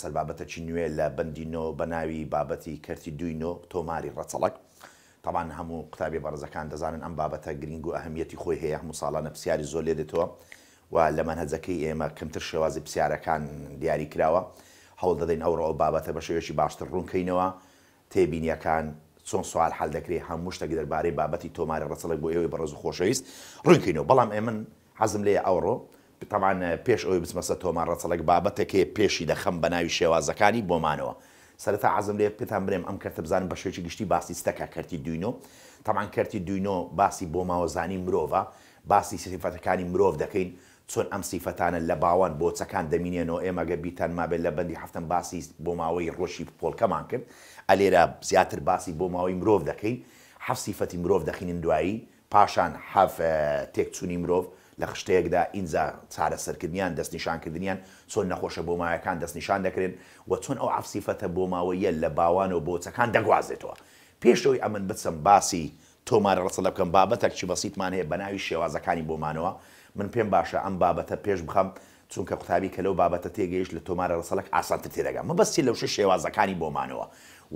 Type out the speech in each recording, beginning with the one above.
سەر بابەتەکی نوێ لە بەندینۆ بەناوی بابەتی کەرتی دوینۆ تۆماری ڕەچەڵک تاوان هەموو قوتابی بەڕزەکان دەزانن ئەم بابەتە گرنگ و ئەهمیەتی خۆی هەیە هەموو ساڵانە پرسیاری زۆر لێ دێتەوە و لە منهەجەکەی ئێمە کەمتر شێوازی پرسیارەکان دیاری کراوە هەوڵ دەدەین ئەوڕۆ ئەو بابەتە بە شێوێکی باشتر ڕوونکەینەوە تێبینیەکان چۆن سوال حل دەکرێت هەموو شتێک دەربارەی بابەتی تۆماری ڕەچەڵک بۆ ئێوەی بەڕز و خۆشەویست ڕوونکەینەوە بەڵام ئێمن حەزم لێ ئەوڕۆ تاوان پێش ئەوی بچمەسە تۆمان ڕەچەڵک بابەتێکێ پێشی دەخەم بە ناوی شێوازەکانی بۆمانەوە سەرتا عزم لێ پێتان برێم ئەم کەرتە بزانم بە شێکی گشتی باسی ستەکە کەرتی دوینۆ تامان کەرتی دوینۆ باسی بۆ ماوەزانی مرۆڤە باسی سریفەتەکانی مرۆڤ دەکەین چۆن ئەم سیفەتانە لە باوان بۆچەکان دەمینێنەوە ئێمەگە بیتان مابێت لە بەندی هەفتم باسی بۆ ماوەی ڕۆشی پۆلکەمان کرد ئەلێرە زیاتر باسی بۆ ماوەی مرۆڤ دەکەین حەفسیفەتی مرۆڤ دەخینن دوایی پاشان حەف تێکچوونی مرۆڤ لە خشتەیەکدا ئینجا چارەسەرکردیان دەستنیشانکردیان چۆن نەخۆشە بۆ مایەکان دەستنیشان دەکرێن و چۆن ئەو عفسیفەتە بۆ ماوەیە لە باوان و بۆچەکان دەگوازێتەوە پێشەوەی ئەمن بچم باسی تۆمارە ڕسە لە بکەم بابەتێک چی بەسییتمان هەیە بەناوی شێوازەکانی بۆمانەوە من پێم باشە ئەم بابەتە پێش بخەم چونکە قوتابی کە لەو بابەتە تێگەیشت لە تۆمارە ڕسەلک ئاسانتە تێدەگەم مە بەستی لەوش شێوازەکانی بۆمانەوە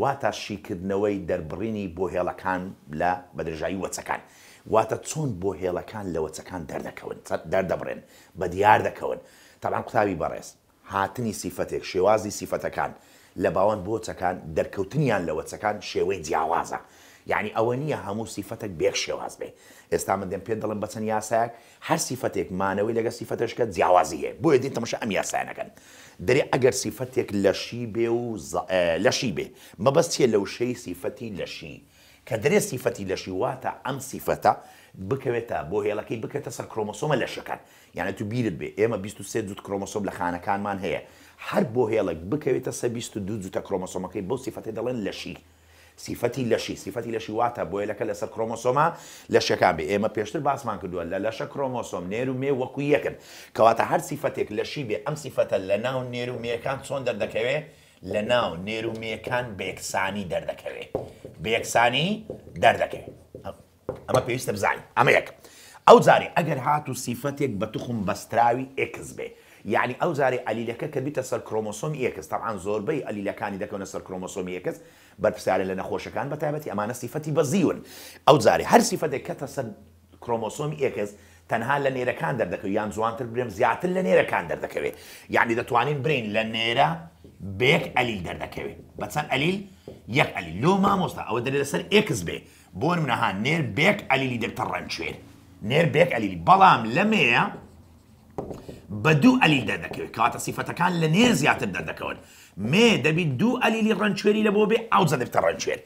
واتە شیکردنەوەی دەربڕینی بۆ هێڵەکان لە بەدرژایی وەچەکان واتە چۆن بۆ هێڵەکان لەوەچەکان دەردەکەون دەردەبڕێن بە دیار دەکەون تاان قوتابی بەڕێز هاتنی سیفەتێک شێوازی سیفەتەکان لە باوەن بۆچەکان دەرکەوتنیان لەوەچەکان شێوەی جیاوازە. یعنی ئەوە نییە هەموو سیفەتێک بێک شێواز بێ ئێستا من دەم پێ دەڵم بەچەند یاسایەک هەر سیفەتێک مانەوەی لەگە سیفەتشکە جیاوازیە بۆیە دی تەمەشە ئەم یاسایەکەن دەری ئەگەر سیفەتێک لەشی بێ و لەشی بێ مەبەستیە لەوشەی سیفەتی لەشی کە درێ سیفەتی لەشی واتە ئەم سیفەتە بکەوێتە بۆ هێڵەکەی بکەتە سەر کرۆمۆسۆمە لەشەکان یانە تو بیرت بێ ئێمە 23 جووت کرۆمۆسۆم لە خانەکانمان هەیە هەر بۆ هێڵک بکەوێتە سە 22 جوتە کرۆمۆسۆمەکەی بۆ سیفەتی دەڵێن لەشی. سیفەتی لەشی سیفەتی لەشی واتە بۆ لەکە لەسەر کرۆمۆسۆما لەشەکان بێ ئێمە پێشتر باسمان کردووە لە لەشە کرۆمۆسۆم نێر و مێ وەکو یەکن کەواتە هەر سیفەتێک لەشی بێ ئەم سیفەتە لە ناو نێر و مێەکان چۆن دەردەکەوێت لە ناو نێرومیەکان بێکسانی دەردەکەوێت بێکسانی دەردەکەوێت ئەمە پێویستە بزانین ئەمە یەک ئەو جارێ ئەگەر هات و سیفەتێک بە توخم بەستراوی ئکس بێ یعنی ئەو جارێ ئەلیلەکە کە بیتە سەر کرۆمۆسۆمی ئەکس تاان زۆربەی ئەلیلەکانی دەکەونە سەر کرۆمۆسۆمی ئەکس بەرپسیارە لە نەخۆشەکان بە تایبەتی ئەمانە سیفەتی بەزیون ئەو جارێ هەر سیفەتێک کەتە سەر کرۆمۆسۆمی ئەکس تەنها لە نێرەکان دەردەکەوێت یان جوانتر برێم زیاتر لە نێرەکان دەردەکەوێت یعنی دەتوانین برین لە نێرە بەیەک ئەلیل دەردەکەوێت بە چەند ئەلیل یەک ئەلی لۆ مامۆستا ئەوە دەرێت لەسەر ئکس بێ بۆ منەها نێر بێک ئەلیلی دەکتە ڕەنچێر نێر بێک ئەلیلی بەڵام لەمەیە بە دوو ئەلیل دەردەکەوێت کاتە سیفەتەکان لە نێر زیاتر دەردەکەون مێ دەبیت دوو ئەلیلی ڕەنچێری لە بۆ بێ ئەو زەدەکتە ڕەنچێر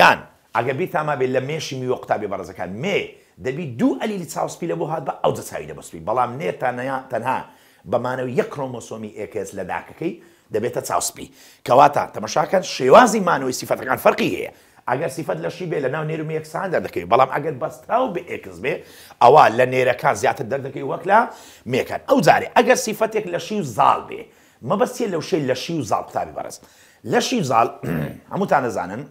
یان ئەگە بێت تاما بێت لە مێشی میوە قوتابی بەڕزەکان مێ دەبی دوو ئەلیلی چاوسپی لە بۆ هات بە ئەو جەساوی دەبسپی بەڵام نێر تەنها بەمانەوە یەک کڕۆمۆسۆمی ئێکس لە داکەکەی دەبێتە چاوسپی کەواتە تەمەشاکەن شێوازی مانەوەی سیفەتەکان فەرقی هەیە ئەگەر سیفەت لەشی بێ لە ناو نێرم یەکساندا دەکەوێت بەڵام ئەگەر بەستراو بێ ئکس بێ ئەوە لە نێرەکان زیاتر دەردەکەی وەک لە مێکەن ئەو جارێ ئەگەر سیفەتێک لە شی و زاڵ بێ مەبەستێ لەو شەی لە شی و زاڵ قوتابی بەرز لە شی زاڵ هەمووتان دەزانن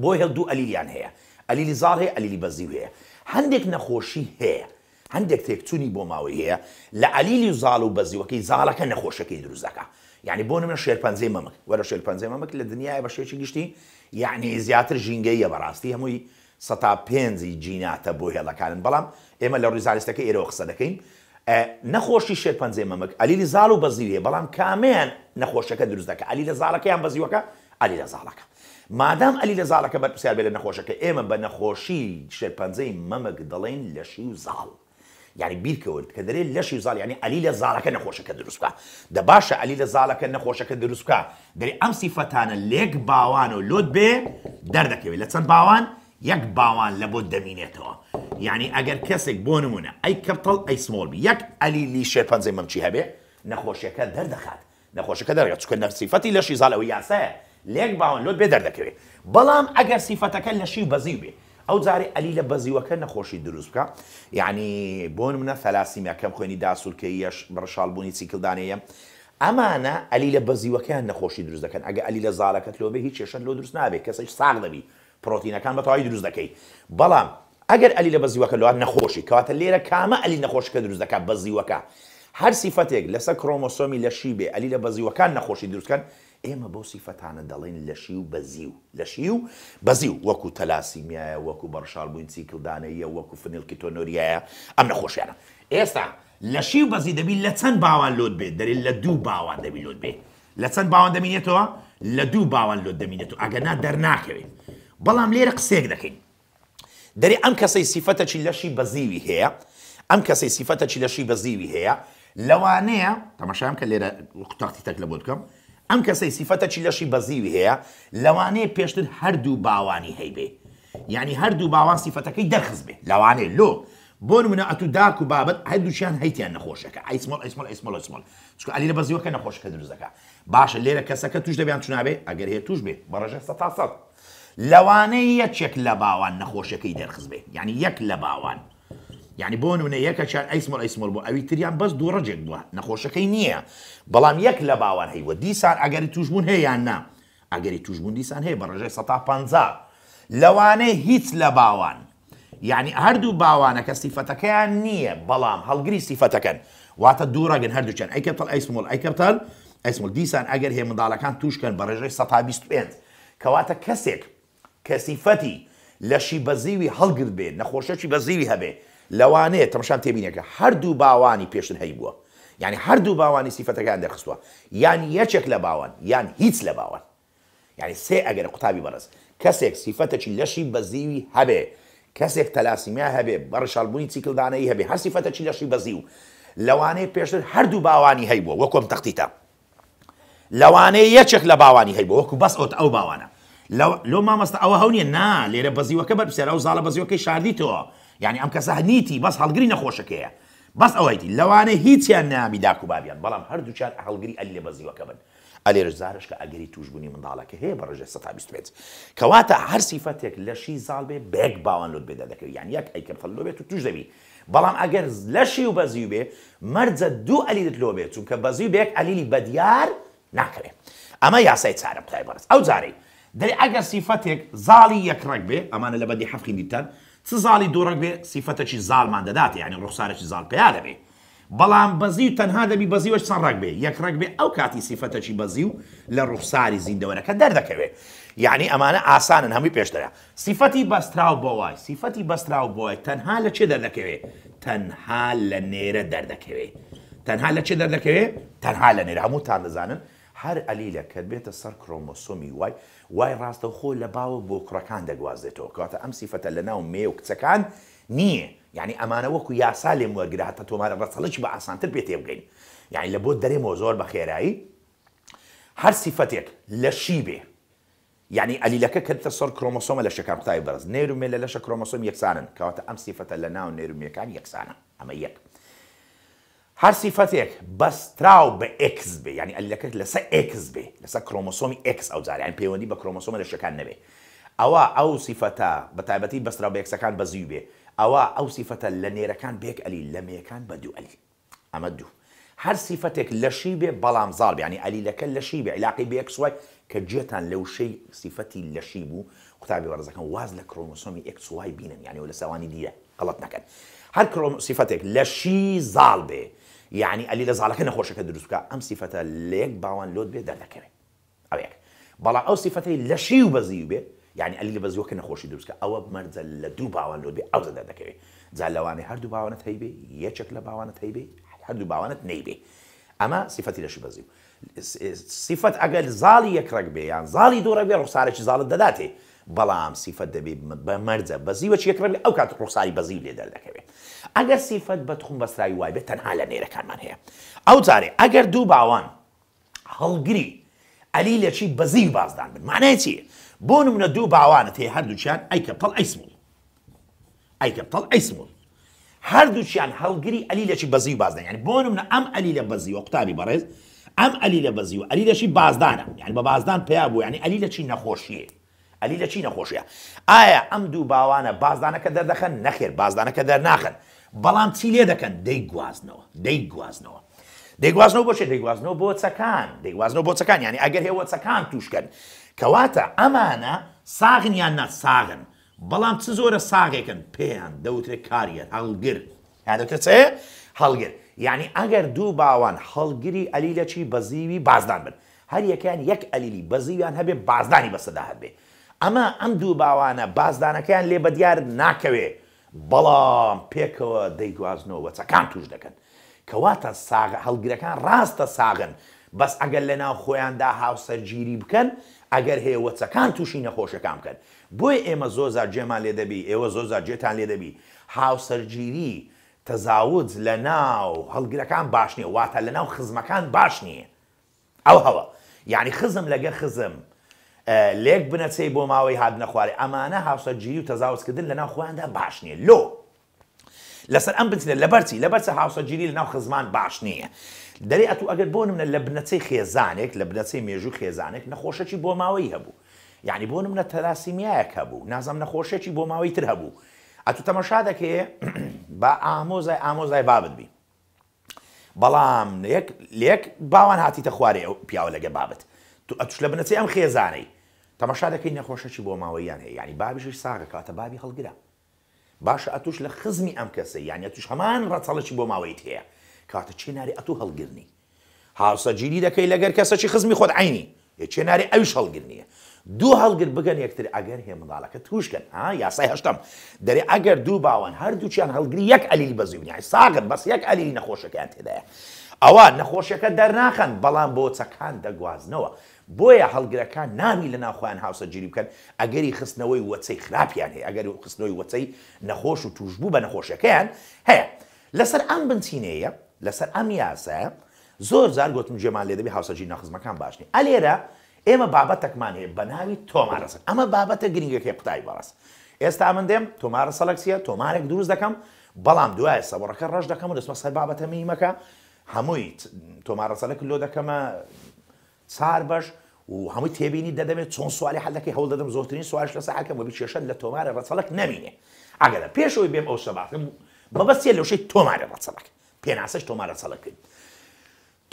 بۆ هێڵدوو ئەلیلیان هەیە ئەلیلی زاڵ هەیە ئەلیلی بەزی هەیە هەندێک نەخۆشی هەیە هەندێک تێکچوونی بۆ ماوەی هەیە لە ئەلیلی زاڵ و بەزیوەکەی زاڵەکە نەخۆشەکەی دروزەکە یعنی بۆ نمە شێرپەنجەی مەمک وەرە شێرپەنجەی مەمک لە دنیای بە شێکی گشتی یعنی زیاتر ژینگەیە بەڕاستی هەمووی سەتا پێنجی جیناتە بۆ هێڵەکانن بەڵام ئێمە لە ڕویزارستەکە ئێرەوە قسە دەکەین نەخۆشی شێرپەنجەی مەمک ئەلیلی زاڵ و بەزیویە بەڵام کامیان نەخۆشەکە دروست دەکە ئەلی لە زاڵەکەیان بەزیوەکە ئەلی لە زاڵەکە مادام ئەلی لە زاڵەکە بەرپسیار بێت لە نەخۆشەکە ئێمە بە نەخۆشی شێرپەنجەی مەمەک دەڵێن لەشی و زاڵ. یعنی بیرکەورد کە دەرێت لەشی زال ینی علی لە زارەکە نەخۆشەکە دروستکە دە باشە علی لە زالەکە نەخۆشەکە دروستکە دەری ئەم سیفەتانە لێک باوان و لۆت بێ دەردەکەوێت لە چەند باوان یەک باوان لە بۆ دەمینێتەوە یعنی ئەگەر کەسێک بۆ نمونە ئەی کەپتەڵ ئەی سمۆڵبی یەک علی لیشێ پەنجەی مەمچی هەبێ نەخۆشیەکە دەردەخات نەخۆشەکە دەرگە چکە نەرسیفەتی لەشی زالەوە یاسەیە لێک باوان لۆت بێ دەردەکەوێت بەڵام ئەگەر سیفەتەکە لەشی بەزی بێ ئەو جارێ ئەلی لە بەزیوەکە نەخۆشی دروست بکە یعنی بۆن منە فەلاسیمەکەم خوێنی داسوولکە یەش بەڕشالبوونی چیکلدانەیە ئەمانە ئەلی لە بەزیوەکەیان نەخۆشی دروست دەکەن ئەگە ئەلی لە زارەکەت لۆبێ هیچ چێشن لۆ دروست نابێت کەسش ساغ دەبی پرۆتینەکان بەتەواوی دروست دەکەی بەڵام ئەگەر ئەلی لە بەزیوەکە لەوان نەخۆشی کەواتە لێرە کامە ئەلی نەخۆشکە دروست دەکات بەزیوەکە هەر سیفەتێک لەسەر کرۆمۆسۆمی لەشی بێ ئەلی لە بەزیوەکان نەخۆشی دروستکەن ئێمە بۆ سیفەتانە دەڵێن لەشی و بەزی و لەشی و بەزی و وەکو تەلاسیمیایە وەکو بەرشال بووین چیکلدانەیە وەکو فنیلکی تۆنۆریایە ئەم نەخۆشیانە ئێستا لەشی و بەزی دەبی لە چەند باوان لۆت بێت دەرێت لە دوو باوان دەبی لۆت بێت لە چەند باوان دەمینێتەوە لە دوو باوان لۆت دەمینێت و ئەگەنا دەرناکەوێت بەڵام لێرە قسێک دەکەین دەری ئەم کەسەی سیفەتە چی لەشی بەزیوی هەیە ئەم کەسەی سیفەتە چی لەشی بەزیوی هەیە لەوانەیە تەماشام کە لێرە قوتاقی تەک لە بۆ بکەم ئەم کەسەی سیفەتە چی لەشی بەزیوی هەیە لەوانەیە پێشتر هەردوو باوانی هەیبێ یعنی هەردوو باوان سیفەتەکەی دەخز بێ لەوانەیە لۆ بۆ منە ئەتو داک و بابەت هەردووشیان هەیتیان نەخۆشەکە ئەیسمۆل ئەیسمۆل ئەیسمۆل ئەیسمۆل چکە علی لە بەزیوەکە نەخۆشەکە دروستەکە باشە لێرە کەسەکە توش دەبیان چنابێ ئەگەر هەیە توش بێ بەڕژە سە تا سەد لەوانەیە یەکێک لە باوان نەخۆشەکەی دەرخز بێ یعنی یەک لە باوان یعنی بۆ نمونە یەکەچیان ئەیسمەڵ ئەیسمەڵ بۆ ئەوی تریان بەس دوو ڕەجێک دووە نەخۆشەکەی نییە بەڵام یەک لە باوان هەیوە دیسان ئەگەری توشبوون يعني یان نا ئەگەری توشبوون دیسان هەیە بە ڕژەی 150 لەوانەیە هیچ لە باوان یعنی دو باوانە کە سیفەتەکەیان اي بەڵام هەڵگری سیفەتەکەن اي دووڕگەن هەردووچیان ئەیکەپتەل ئەیسمەڵ ئەیکەپتەل ئەسمەڵ دیسان ئەگەر هێ منداڵەکان توشکەن بە ڕێژەی 125 کەواتە کەسێک کەسیفەتی لەشی بەزیوی هەڵگرت نخوشة شي بزيوي هبه لەوانەیە تەمەشان تێبینێکە هەردوو باوانی پێشتن هەی بووە یعنی هەردوو باوانی سیفەتەکان دەخستووە یان یەکێک لە باوان یان هیچ لە باوان یعنی سێ ئەگەر قوتابی بەرز کەسێک سیفەتەکی لەشی بەزیوی هەبێ کەسێک تەلاسیمیا هەبێ بەڕشالبوونی چیکلدانەی هەبێ هەر سیفەتەکی لەشی بەزی و لەوانەیە پێشتر هەردوو باوانی هەی بووە وەکۆم تەختیتە لەوانەیە یەکێک لە باوانی هەی بوو وەکو بەس ئۆت ئەو باوانە لۆ مامەستا ئەوە هەونیە نا لێرە بەزیوەکە بەرپسێرە و زاڵە بەزیەکەی شاردیتەوە یعنی ئەم کەسە هەنیتی بەس هەڵگری نەخۆشەکەیە بەس ئەوەیتی لەوانە هیچیان نامی داک و بابیان بەڵام هەردووچار هەڵگری ئەل لێ بەزیوەکە بن ئەلێرش زارش کە ئەگەری توشببوونی منداڵەکە هەیە بە ڕژێ 1920 کەواتە هەر سیفەتێک لەشی زاڵ بێ بێک باوان لۆت بێدە دەکەوی یان یەک ئەیکەم فەلۆ بێت و توش دەبی بەڵام ئەگەر لەشی و بەزی بێ مەرجە دوو ئەلیت لۆ بێت چونکە بەزی بێک ئەلیلی بەدیار ناکرێت ئەمە یاسای چارە بتای بەرز ئەو جارەی دەری ئەگەر سیفەتێک زاڵی یەکڕک بێ ئەمانە لە بەدی حەفقی دیتان چ زاڵی دوڕک بێ سیفەتەکی زالمان دەدات ینی ڕوخسارێکی زال پیا دەبێ بەڵام بەزی و تەنها دەبی بەزیوەش چەند ڕک بێ یەک ڕک بێ ئەو کاتی سیفەتەکی بەزی و لە ڕوخساری زیندەوەرەکە دەردەکەوێت یعنی ئەمانە ئاسانن هەمووی پێشتەرە سیفەتی بەستراو بۆوای سیفەتی بەستراو بۆی تەنها لە چێ دەردەکەوێت تەنها لە نێرە دەردەکەوێت تەنها لە چێ دەردەکەوێت تەنها لە نێرە هەموو تان دەزانن هەر ئەلیلە کە بێتە سەر کرۆمۆسۆمی وای وای ڕاستە خۆ لە باوە بۆ کوڕەکان دەگوازێتەوە کاتە ئەم سیفەتە لە ناو مێو کچەکان نییە یعنی ئەمانە وەکو یاسا لێم وەرگراتە تۆمارە ڕەچەڵکی بە ئاسانتر پێ تێبگەین یعنی لە بۆ دەرێمەوە زۆر بە خێرایی هەر سیفەتێک لە شیبێ یعنی ئەلیلەکە کردتە سەر کرۆمۆسۆمە لە شەکەمتای بەرز نێرومێ لە لەشە کرۆمۆسۆم یەکسانن کەواتە ئەم سیفەتە لە ناو نێرومیەکان یەکسانە ئەمە یەک هر صفت یک بس تراو به اکس به یعنی اللي لك لسا اکس بي لسا کروموسومی اکس او زار یعنی پیوندی به کروموسوم لشکن نبه او او صفتا بتایبتی بس تراو به اکس کان بزیو او او صفتا لنیره کان به یک علی لمیه بدو ألي اما دو هر صفتك لشيبة بلام ظالب يعني ألي لك لشيبة علاقي بإكس واي كجيتا لو شي صفتي لشيبو كتابي برزا كان واز لكروموسومي إكس واي بينم يعني ولا سواني دي غلط نكن هر كروم صفتك لشي ظالبة یعنی ئەلی لە زالەکە نەخۆشەکە دروستکە ئەم سیفەتە لێک باوان لۆت بێ دەردەکەوێت ئەوەیەک بەڵام ئەو سیفەتی لەشی و بەزی بێ یعنی ئەلی لە بەزیوەکە نەخۆشی دروستکە ئەوە مەرجە لە دوو باوان لۆت بێ ئەو دەردەکەوێت جا لەوانێ هەردوو باوانت هەیبێ یەکێک لە باوانت هەیبێ هەردوو باوانت نەیبێ ئەمە سیفەتی لەشی بەزی و سیفەت ئەگەر زاڵی یەکڕێک بێ یان زاڵی دوورە بێ ڕوخسارێکی زاڵت دەداتێ بەڵام سیفەت دەبێت بە مەرجە بەزیوە چیەکڕێت ئەو کات ڕوخساری بەزی لێ دەردەکەوێت ئەگەر سیفەت بەتخم بەسراوی وای بێت تەنها لە نێرەکانمان هەیە ئەو جارێ ئەگەر دوو باوان هەڵگری ئەلی لە چی بەزیل بازدان بن مانای چیە بۆ نمونە دوو باوانت هەیە هەردووچیان ئەیکە پڵ ئەیسمول ئەیکە پڵ ئەیسمول هەردووچیان هەڵگری ئەلی لەچی بەزی بازدان یعنی بۆ نمونە ئەم ئەلی لە بەزی و قوتابی بەڕێز ئەم ئەلی لە بەزی و ئەلی لەشی بازدانە یعنی بە بازدان پێیا بوو ینی ئەلی لە چی نەخۆشیە ئەلی لە چی نەخۆشیە ئایا ئەم دوو باوانە بازدانەکە دەردەخەن نەخێر بازدانەکە دەرناخن بەڵام چی لێ دەکەن دەیگوازنەوە دەیگوازنەوە دەیگوازنەوە بۆچێ دەیگوازنەوە بۆچەکان دەیگوازنەوە بۆچەکان ینی ئەگەر هێوەچەکان تووشکەن کەواتە ئەمانە ساغنیان نە ساغن بەڵام چ زۆرە ساغێکن پێیان دەوترێت کاریەر هەڵگر یادەکە چێ هەڵگر یعنی ئەگەر دوو باوان هەڵگیری ئەلی لە چی بەزیوی بازدان بن هەر یەکیان یەک ئەلیلی بەزیویان هەبێ بازدانی بەسەدا هەبێ ئەمە ئەم دوو باوانە بازدانەکەیان لێ بە دیار ناکەوێت بەڵام پێکەوە دەیگوازنەوە چەکان توش دەکەن کەواتە ساغ هەڵگرەکان ڕاستە ساغن بەس ئەگەر لە ناو خۆیاندا هاوسەرگیری بکەن ئەگەر هەیە وەچەکان تووشی نەخۆشەکان بکەن بۆی ئێمە زۆزار جێمان لێ دەبی ئێوە زۆزار جێتان لێ دەبی هاوسەرگیری تەزاوت لە ناو هەڵگرەکان باش نییە واتە لە ناو خزمەکان باش نییە ئەو هەوە یعنی خزم لەگە خزم. لێک بنەچەی بۆ ماوەی هاد نەخوارێ ئەمانە هاوسە جیری و تەزاوزکردن لەناو خۆیاندا باش نییە لۆ لەسەر ئەم بچێت لە بەرچی لە بەرچە هاوسە جیری لەناو خزمان باش نییە دەری ئەتو ئەگەر بۆ منە لە بنەچەی خێزانێک لە بنەچەی مێژوو خێزانێک نەخۆشەی بۆ ماوەی هەبوو یعنی بۆ منە تەراسیمیایەک هەبوو نازم نەخۆشێکی بۆ ماوەی تر هەبوو ئەتو تەمەشا دەکەێ بە ئامۆزای ئامۆزای بابت بی بەڵام لێک باوان هاتیتە خوارێ پیاوە لەگە بابت تو ئەتوش لە بنەچەی ئەم خێزانەی تەماشا دەکەی نەخۆشەی بۆ ماوەیان هەیە ینی بابیشش ساگە کاتە بابی هەڵگرە باشە ئەتوش لە خزمی ئەم کەسە یانە توش هەمان ڕەچەڵەی بۆ ماوەیت هەیە کاتە چێناری ئەتو هەڵگرنی هاوسەگیری دەکەی لەگەر کەسەی خزمی خۆت عینی چێناری ئەوش هەڵگرنیە دوو هەڵگر بگەن یەکتر ئەگەر هێ منداڵەکە توشکن ها یاسای هەشتم دەری ئەگەر دوو باوان هەردووچیان هەڵگری یەک ئەلیل بەزیونیای ساگن بەس یەک ئەلیلی نەخۆشەکەیان تێدایە ئەوە نەخۆشیەکە دەرناخەن بەڵام بۆ چەکان دەگوازنەوە بۆیە هەڵگرەکان نامی لە ناخوایان هاوسە گیری بکەن ئەگەری خستنەوەی وەچەی خراپیان هەیە ئەگەری خستنەوەی وەچەی نەخۆش و توشببوو بە نەخۆشەکەیان هەیە لەسەر ئەم بنچینەیە لەسەر ئەم یاسە زۆر زار گوتم جێمان لێ دەبی هاوسەجی نەخزمەکان باشنی ئەلێرە ئێمە بابەتەکمان هەیە بە ناوی تۆمارەسن ئەمە بابەتە گرنگەکەی قوتای بەڕاست ئێستا من دێم تۆمارە سەلەکسیە تۆمارێک دروست دەکەم بەڵام دوای سەبڕەکە ڕژ دەکەم و دەستمە سەر بابەتە میمەکە هەمووی تۆمارە سەلەک لۆ دەکەمە سار بەش و هەمووی تێبینی دەدەمێت چۆن سوالی حەلەکەی هەڵ دەدەم زۆرترین سوواش لە ساحەکەم وەبی کێشە لە تۆمارە ڕەچەڵک نامینێ ئەگەرە پێشەوەی بێم ئەو سەباکەم بەبستێ لەوشەی تۆمارە ڕەچەڵک پێناسەش تۆمارە ڕەچەڵەکەین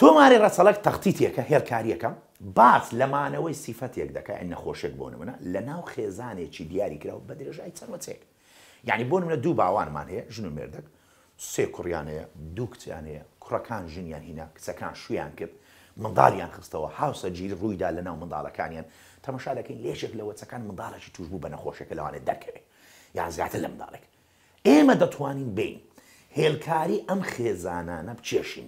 تۆماری ڕەچەڵک تەختی تێکە هێرکاریەکە باس لەمانەوەی سیفەتێک دەکە نەخۆشێک بۆن منە لە ناو خێزانێکی دیاری کراوە بە درێژای چەندوەچێک یعنی بۆن منە دوو باوانمان هەیە ژن و مێردەک سێ کوڕیانەیە دوو کچیان هەیە کوڕەکان ژنیان هینە کچەکان شویان کرد منداڵیان خستەوە هاوسە گیر ڕوویدا لە ناو منداڵەکانیان تەمەشا دەکەین لێشێک لەوەچەکان منداڵێکی توش بوو بە نەخۆشەکە لەوانێت دەرکەوێت یان زیاتر لە منداڵێک ئێمە دەتوانین بین هێلکاری ئەم خێزانانە بچێشین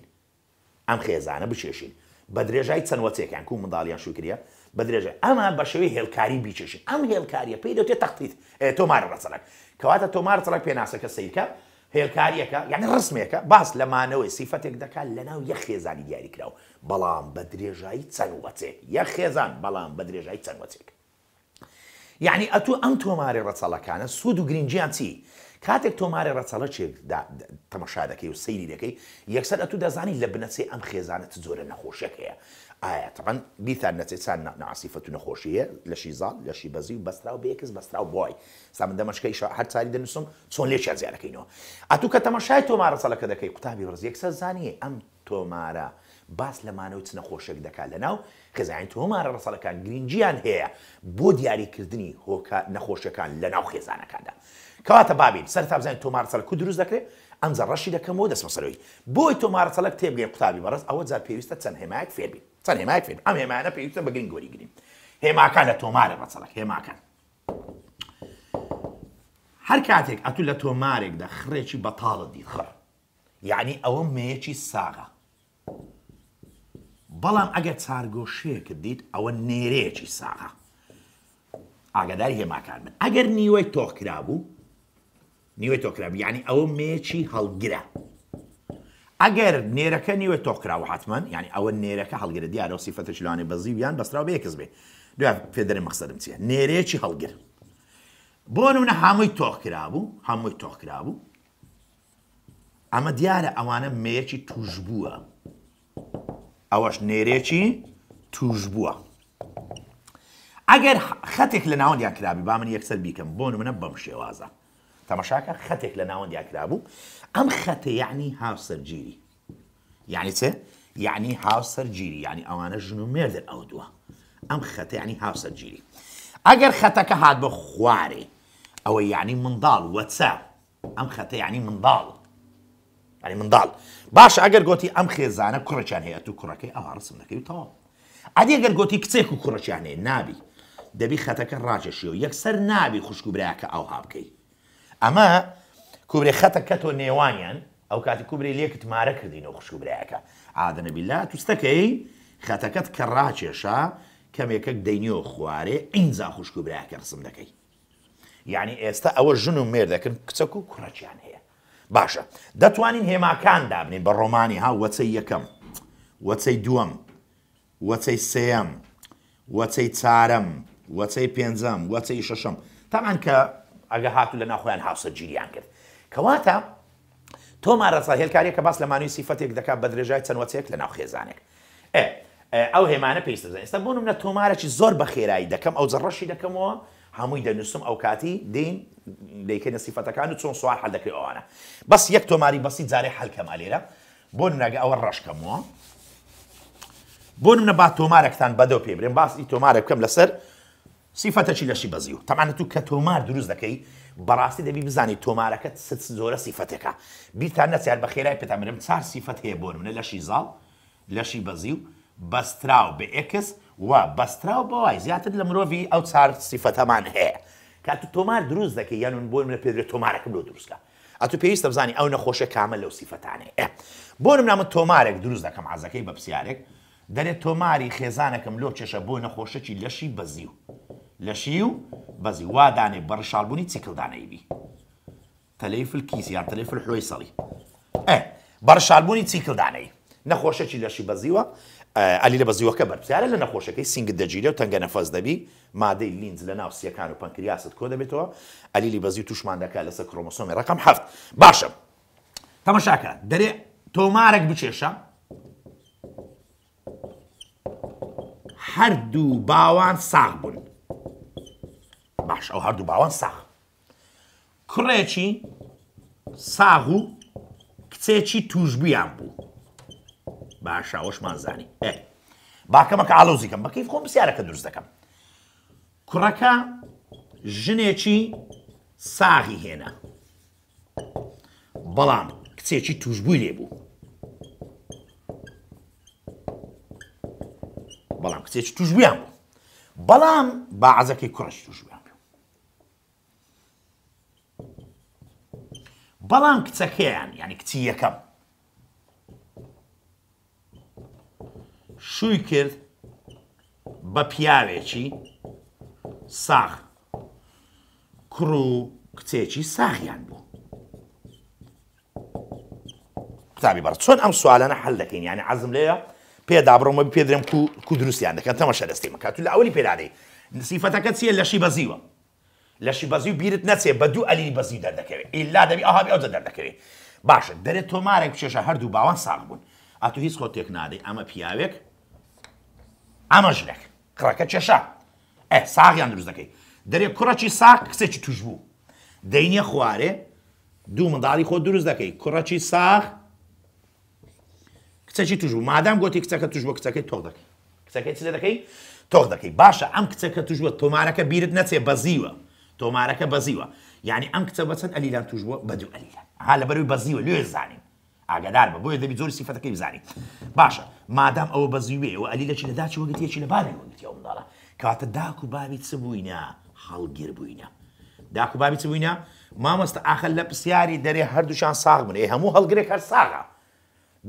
ئەم خێزانە بچێشین بە درێژای چەندوەچێکیان و منداڵیان شوکرە بە درێژە ئەما بە شێوەی هێلکاری بیچێشین ئەم هێلکاریە پێی دەوتێت تەختیت تۆمار ڕەچەلک کەواتە تۆمار چڵک پێناسەکە سیرکە هێلکاریەکە یعنی ڕسمێکە باس لەمانەوەی سیفەتێک دەکات لە ناو یە خێزانی دیاریکراوە بەڵام بە درێژایی چەنوەچێک یە خێزان بەڵام بە درێژایی چەنوەچێک یعنی ئەتو ئەم تۆماری ڕەچەڵەکانە سوود و گرنجیان چی کاتێک تۆماری ڕەچەڵە چێک تەمەشا دەکەی و سەیری دەکەی یەکسەر ئەتو دەزانی لە بنەچی ئەم خێزانت زۆرە نەخۆشەکەەیە ئایا تەبەن بیتان نەچێت چان ناسیفەت و نەخۆشیە لەشی زان لەشی بەزی و بەستراو بەیەکس بەستراو بۆی سامن دەمەشکەی هەر چاری دەنووسم چۆن لێ چازیارەکەینەوە ئەتو کە تەمەشای تۆمارە سەلەکە دەکەی قوتابی ڕز یەکسەر زانیە ئەم تۆمارە باس لەمانەوە چ نەخۆشێک دەکات لەناو خێزانین تۆمارە ڕسەلەکان گرنجیان هەیە بۆ دیاریکردنی هۆکە نەخۆشەکان لەناو خێزانەکاندا کەواتە بابین سەر تابزانین تۆمار سەلکو دروست دەکرێت ئەمزە ڕەشی دەکەم بۆ دەسمەسەرەوەی بۆی تۆمارە سەلک تێبگەی قوتابی بەڕز ئەوە زار پێویستە چەند هێمایك فێبین چەند هێمای فێن ئەم هێمانە پێویستە بەگرین گۆری گرین هێماکان لە تۆمارە بەچەڵک هێماکان هەر کاتێک ئەتو لە تۆمارێکدا خڕێکی بەتاڵە دی خڕ یعنی ئەوە مەیەکی ساغا بەڵام ئەگەر چارگۆشەیەکت دیت ئەوە نێرەیەکی ساغا ئاگداری هێماکان من ئەگەر نیوەی تۆخکرا بوو نیوەی تۆکرا یعنی ئەوە مێکی هەڵگرە ئەگەر نێرەکە نیوە تۆکراوە حتمما یعنی ئەوە نێرەکە هەڵگرە دیارە سیفەتە شلوانێ بەزیویان بەستراوە بێکس بێ دو فێدەری مەخسەدم چیە نێرەیەکی هەڵگر بۆ نونە هەمووی تۆکرابوو هەمووی تۆکرابوو ئەمە دیارە ئەوانە مەیەکی توش بووە ئەوەش نێرێکی توش بووە ئەگەر خەتێک لە ناوەندیان کرابی با من یەکسەر بیکەم بۆ منە بەم شێوازە تەماشاکە لناون لە ناوەندی ام ئەم يعني یعنی هاوسەرگیری یعنی چێ یعنی هاوسەرگیری یعنی ئەوانە ژن و مێردر ئەو دووە ئەم خەتە ینی هاوسەرگیری ئەگەر خەتەکە هات بە خوارێ ئەوە یعنی منداڵ وەچە ئەم خەتە یعنی منداڵ ینی منداڵ باش ئەگەر گوتی ئەم خێزانە کوڕچیان هەیە تو کوڕەکەی ئەوە ڕسم نەکەی تەواو ئەدی ئەگەر گوتی کچێک و کوڕچیان هەیە نابی هي نابي دبي و الراجشيو يكسر نابي خشكو براك او هابكي ئەمە کوبرێ خەتە کە تۆ نێوانیان ئەو کاتی کوبرێ لێکت مارە کردین و خشوبرایەکە ئادەنەبیلا توستەکەی خەتەکەت کە ڕاکێشا کەمێکەک دەینیۆ خوارێ ئینجا خوشکوبرایەکە ڕسم دەکەی یعنی ئێستا ئەوە ژن و مێر دەکردن کچەک و کوڕەچیان هەیە باشە دەتوانین هێماکان دابنین بە ڕۆمانی ها وەچەی یەکەم وەچەی دووەم وەچەی سێم وەچەی چارەم وەچەی پێنجەم وەچەی شەشەم تامان کە ئەگە هاتو لە ناخۆیان هاوسە گیریان کرد کەواتە تۆما ڕسا هێلکاریە کە باس لە مانوی سیفەتێک دەکا بە درێژای چەندوەچێک لە ناوخێزانێک ئەو هێمانە پێیست ئێستا بۆ منە تۆمارەی زۆر بە خێرایی دەکەم ئەو زەڕەشی دەکەمەوە هەمووی دەنووسم ئەو کاتی دین دیکەینە سیفەتەکان و چۆن سووار هەل دەکەی ئەوانە بەس یەک تۆماری بەسی جارێ هەلکەما لێرە بۆ نەگە ئەوە ڕشکەمەوە بۆ منە با تۆمارێکتان بەدەو پێ برێن باسی تۆمارە بکەم لەسەر سیفەتەکی لەشی بەزی و تەمانە تو کە تۆمار دروست دەکەی بەڕاستی دەبی بزانانی تۆمارەکەت ست زۆرە سیفەتێکە بیرتان نەچار بە خێرای پێتەمرم چار سیفەت هەیە بۆ منە لەشی زاڵ لەشی بەزی و بەستراو بە ئکس و بەستراو بەوای زیاتر لە مرۆڤی ئەو چار سیفەتەمان هەیە کات تو تۆمار دروست دەکەی یانون بۆ منە پێدرێت تۆمارەکەم لۆ دروستکە ئەتو پێویستە بزانانی ئەو نەخۆشە کامە لەو سیفەتانێ بۆ نامە تۆمارێک دروست دەکەم عزەکەی بە پرسیارێک دەرێت تۆماری خێزانەکەم لۆ چێشە بۆ نەخۆشەکی لەشی بەزی و لەشی و بەزی وادانێ بەڕشالبوونی چکلدانەیبی تەلیفل کیسیان تەلیفل حوی سەڵی بەڕشالبوونی چیکلدانەی نەخۆشەی لەشی بەزیوە ئەلی لە بەزیوەکە بەرپسیارە لە نەخۆشەکەی سنگ دەگیرە و تەنگە نەفەس دەبی مادەی لینز لە ناو سیەکان و پنکریاست کۆ دەبێتەوە ئەلیلی بەزی تووشماندەکە لەسەر کرۆمۆسۆمی ڕقم هەفت باشە تەمەشاکە دەرێ تۆمارێک بچێشە هەردوو باوان ساغ بوون باش ئەو هەردوو باوان ساغ کوڕێکی ساغ و کچێکی توشبیان بوو باشاوەشمان زانی باکەمەکە ئالۆزیکەم بەکەیف خۆم پرسیارەکە دروست دەکەم کوڕەکە ژنێکی ساغی هێنا بەڵام کچێکی توشببووی لێبوو بەڵام کچێکی توشبیان بوو بەڵام باعزەکەی کوڕش توشبیان بەڵام کچەکەیان یعنی کچی یەکەم شووی کرد بە ساغ كرو کڕ و کچێکی ساغیان بوو قوتابی بەڕ چۆن ئەم سوالانە حل لكين يعني عزم لەیە پێدا كو پێدرم کو دروستیان دەکەن تەمەشە دەستیمە کات لە ئەولی پێدادەی نسیفەتەکە چیە لەشی بزيوه لەشی بەزی و بیرت نەچێ بە دوو ئەلی بەزی دەردەکەوێت ئللا دەبی ئاهابی ئەو دەردەکەوێت باشە دەرێت تۆمارێک کێشە هەردوو باوان ساڵ بوون ئەتو هیچ خۆتێک نادەی ئەمە پیاوێک ئەمە ژنێک قڕەکە چێشە ئە ساغیان دروست دەکەی دەرێت کوڕەکی ساق کسێکی توش بوو دەینە خوارێ دوو منداڵی خۆ دروست دەکەی کوڕەکی ساغ کچەکی توش بوو مادام گوتی کچەکە توش بۆ کچەکەی تۆ دەکەی کچەکەی چ دەکەی تۆخ دەکەی باشە ئەم کچەکە توش بوو تۆمارەکە بیرت نەچێ بەزیوە تۆمارەکە بەزیوە یعنی ئەم کچە بەچەند ئەلیلان توژوە بەدو ئەلیلە ها لە بەروی بەزیوە لێ زانین ئاگدار بە بۆیە دەبی زۆر سیفەتەکەی بزانین باشە مادام ئەوە بەزیوێەوە ئەلی لە چی لەداچی وەگەتیەکی لە بارێ وەگتی ئەو منداڵە کاتە داک و بابی چ بووینە هەڵگیر بووینە داک و بابی چ بووینە مامەستە ئاخە لە پرسیاری دەرێ هەردووشان ساغ بنێ هەموو هەڵگرێک هەر ساغا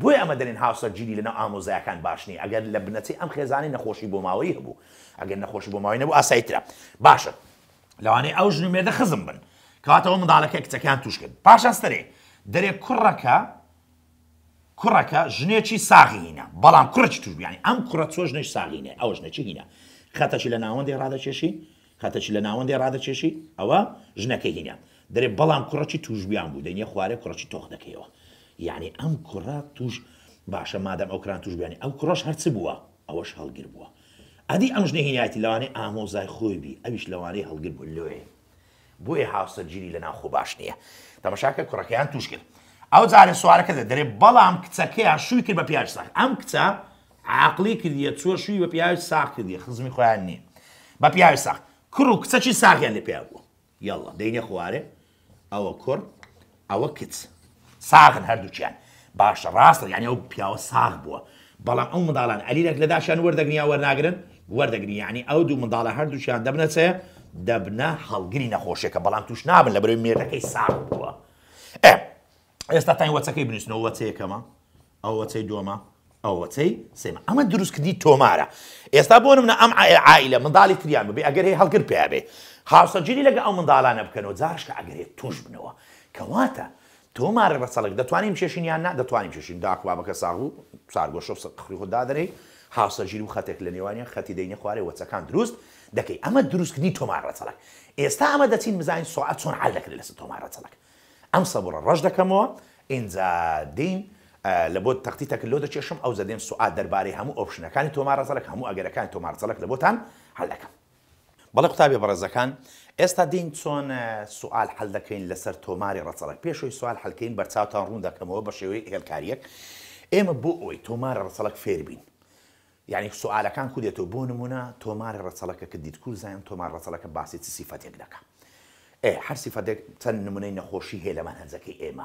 بۆی ئەمە دەرێن هاوسە جیری لەناو ئامۆزایەکان باشنی ئەگەر لە بنەتی ئەم خێزانانی نەخۆشی بۆ ماوەی هەبوو ئەگەر نەخۆشی بۆ ماوەی نەبوو ئاسایترە باشە لەوانەیە ئەو ژنوێدە خزم بن کاتەوە منداڵەکە کچەکان توشکرد پاشەستەرێ دەرێ کوڕەکە کوڕەکە ژنێکی ساغینە بەڵام کوڕچ توشبیانی ئەم کوڕە چۆ ژنێک ساغینە ئەو ژنێکی هینە خەتەشی لە ناوەندی ڕادەچێشی خەتەشی لە ناوەندی ڕادەچێشی ئەوە ژنەکە هینە دەرێ بەڵام کوڕەکی توشبیان بوو دەنیە خوارێ کوڕەکی تۆخ دەکەیەوە یعنی ئەم کوڕە توش باشە مادەم ئەو کران توشبیانی ئەو کوڕش هەرچ بووە ئەوەش هەڵگیر بووە ئەدی ئەم ژنە هینایەتی لەوانێ ئامۆزای خۆی بی ئەویش لەوانەی هەڵگر بوو لێ بۆیە هاوسە گیری لە ناخۆ باش نییە تەمەشاکە کوڕەکەیان توش کرد ئەو جارێ سوارەکە دەرێ بەڵام کچەکەیان شووی کرد بە پیاش ساک ئەم کچە عقلی کردیە چوە شووی بە پیاوی ساق کردی خزمی خۆیان نییە بە پیاوی ساق کڕ و کچەکی ساغیان لێ پیا بوو یڵە دەینە خوارێ ئەوە کوڕ ئەوە کچ ساغن هەردووچیان باشە ڕاستە یانە ئەو پیاوە ساغ بووە بەڵام ئەو منداڵان ئەلیرێک لەداشیان وەردەگنیا وەرناگرن وەردەگری یعنی ئەو دوو منداڵە هەردووشیان دەبنەچێ دەبنە هەڵگری نەخۆشیەکە بەڵام توش نابن لە بەروی مێردەکەی ساوە ئێ ئێستا تای وەچەکەی بنووسنەوە وەچەیەکەمە ئەو وەچەی دووەمە ئەوەچەی سێمە ئەمە دروستکردی تۆمارە ئێستا بۆ منە ئەم عیلە منداڵی تریان ببێ ئەگەر هەیە هەڵگر پێبێ هاوسەجیری لەگە ئەو منداڵانە بکەنەوە جارشکە ئەگەرێت توش بنەوە کەواتە تۆمارە بەسەڵک دەتوانیم شێشینیان نا دەتوانیم شێشین داخوا بەکە ساغ و سارگۆشە قڕی خوددادرەی هاوسەژیر و خەتێک لە نێوانیان خەتی دەینە خوارێ وەچەکان دروست دەکەی ئەمە دروستکردنی تۆمارڕەچەلک ئێستا ئەمە دەچین بزانین سوعات چۆن حال دەکرێت لەس تۆمارڕەچەلک ئەم سەبڕە ڕەش دەکەمەوە ئینجا دین لە بۆ تەختی تەکە لۆ دەچێشم ئەو زەدەم سوعات دەربارەی هەموو ئۆپشنەکانی تۆمارڕەچەلک هەموو ئەگەرەکانی تۆمارچەلک لە بۆتان هەل دەکەم بەڵێ قوتابی بەڕێزەکان ئێستا دین چۆن سوال هەل دەکەین لەسەر تۆماری ڕەچەلک پێشۆی سوال هەلکەین بەرچاوتان ڕوون دەکەمەوە بە شێوەی هێلکاریەک ئێمە بۆ ئەوی تۆمارە ڕەچەلک فێربین یعنی سوالەکان کو دێتەوە بۆ نمونە تۆماری ڕەچەڵەکە کە دیت کورزانیم تۆمار ڕەچەڵەکە باسی چ سیفەتێک دەکە ئێ هەر سیفەتێک چەند نمونەی نەخۆشی هەیە لەمان هەنجەکەی ئێمە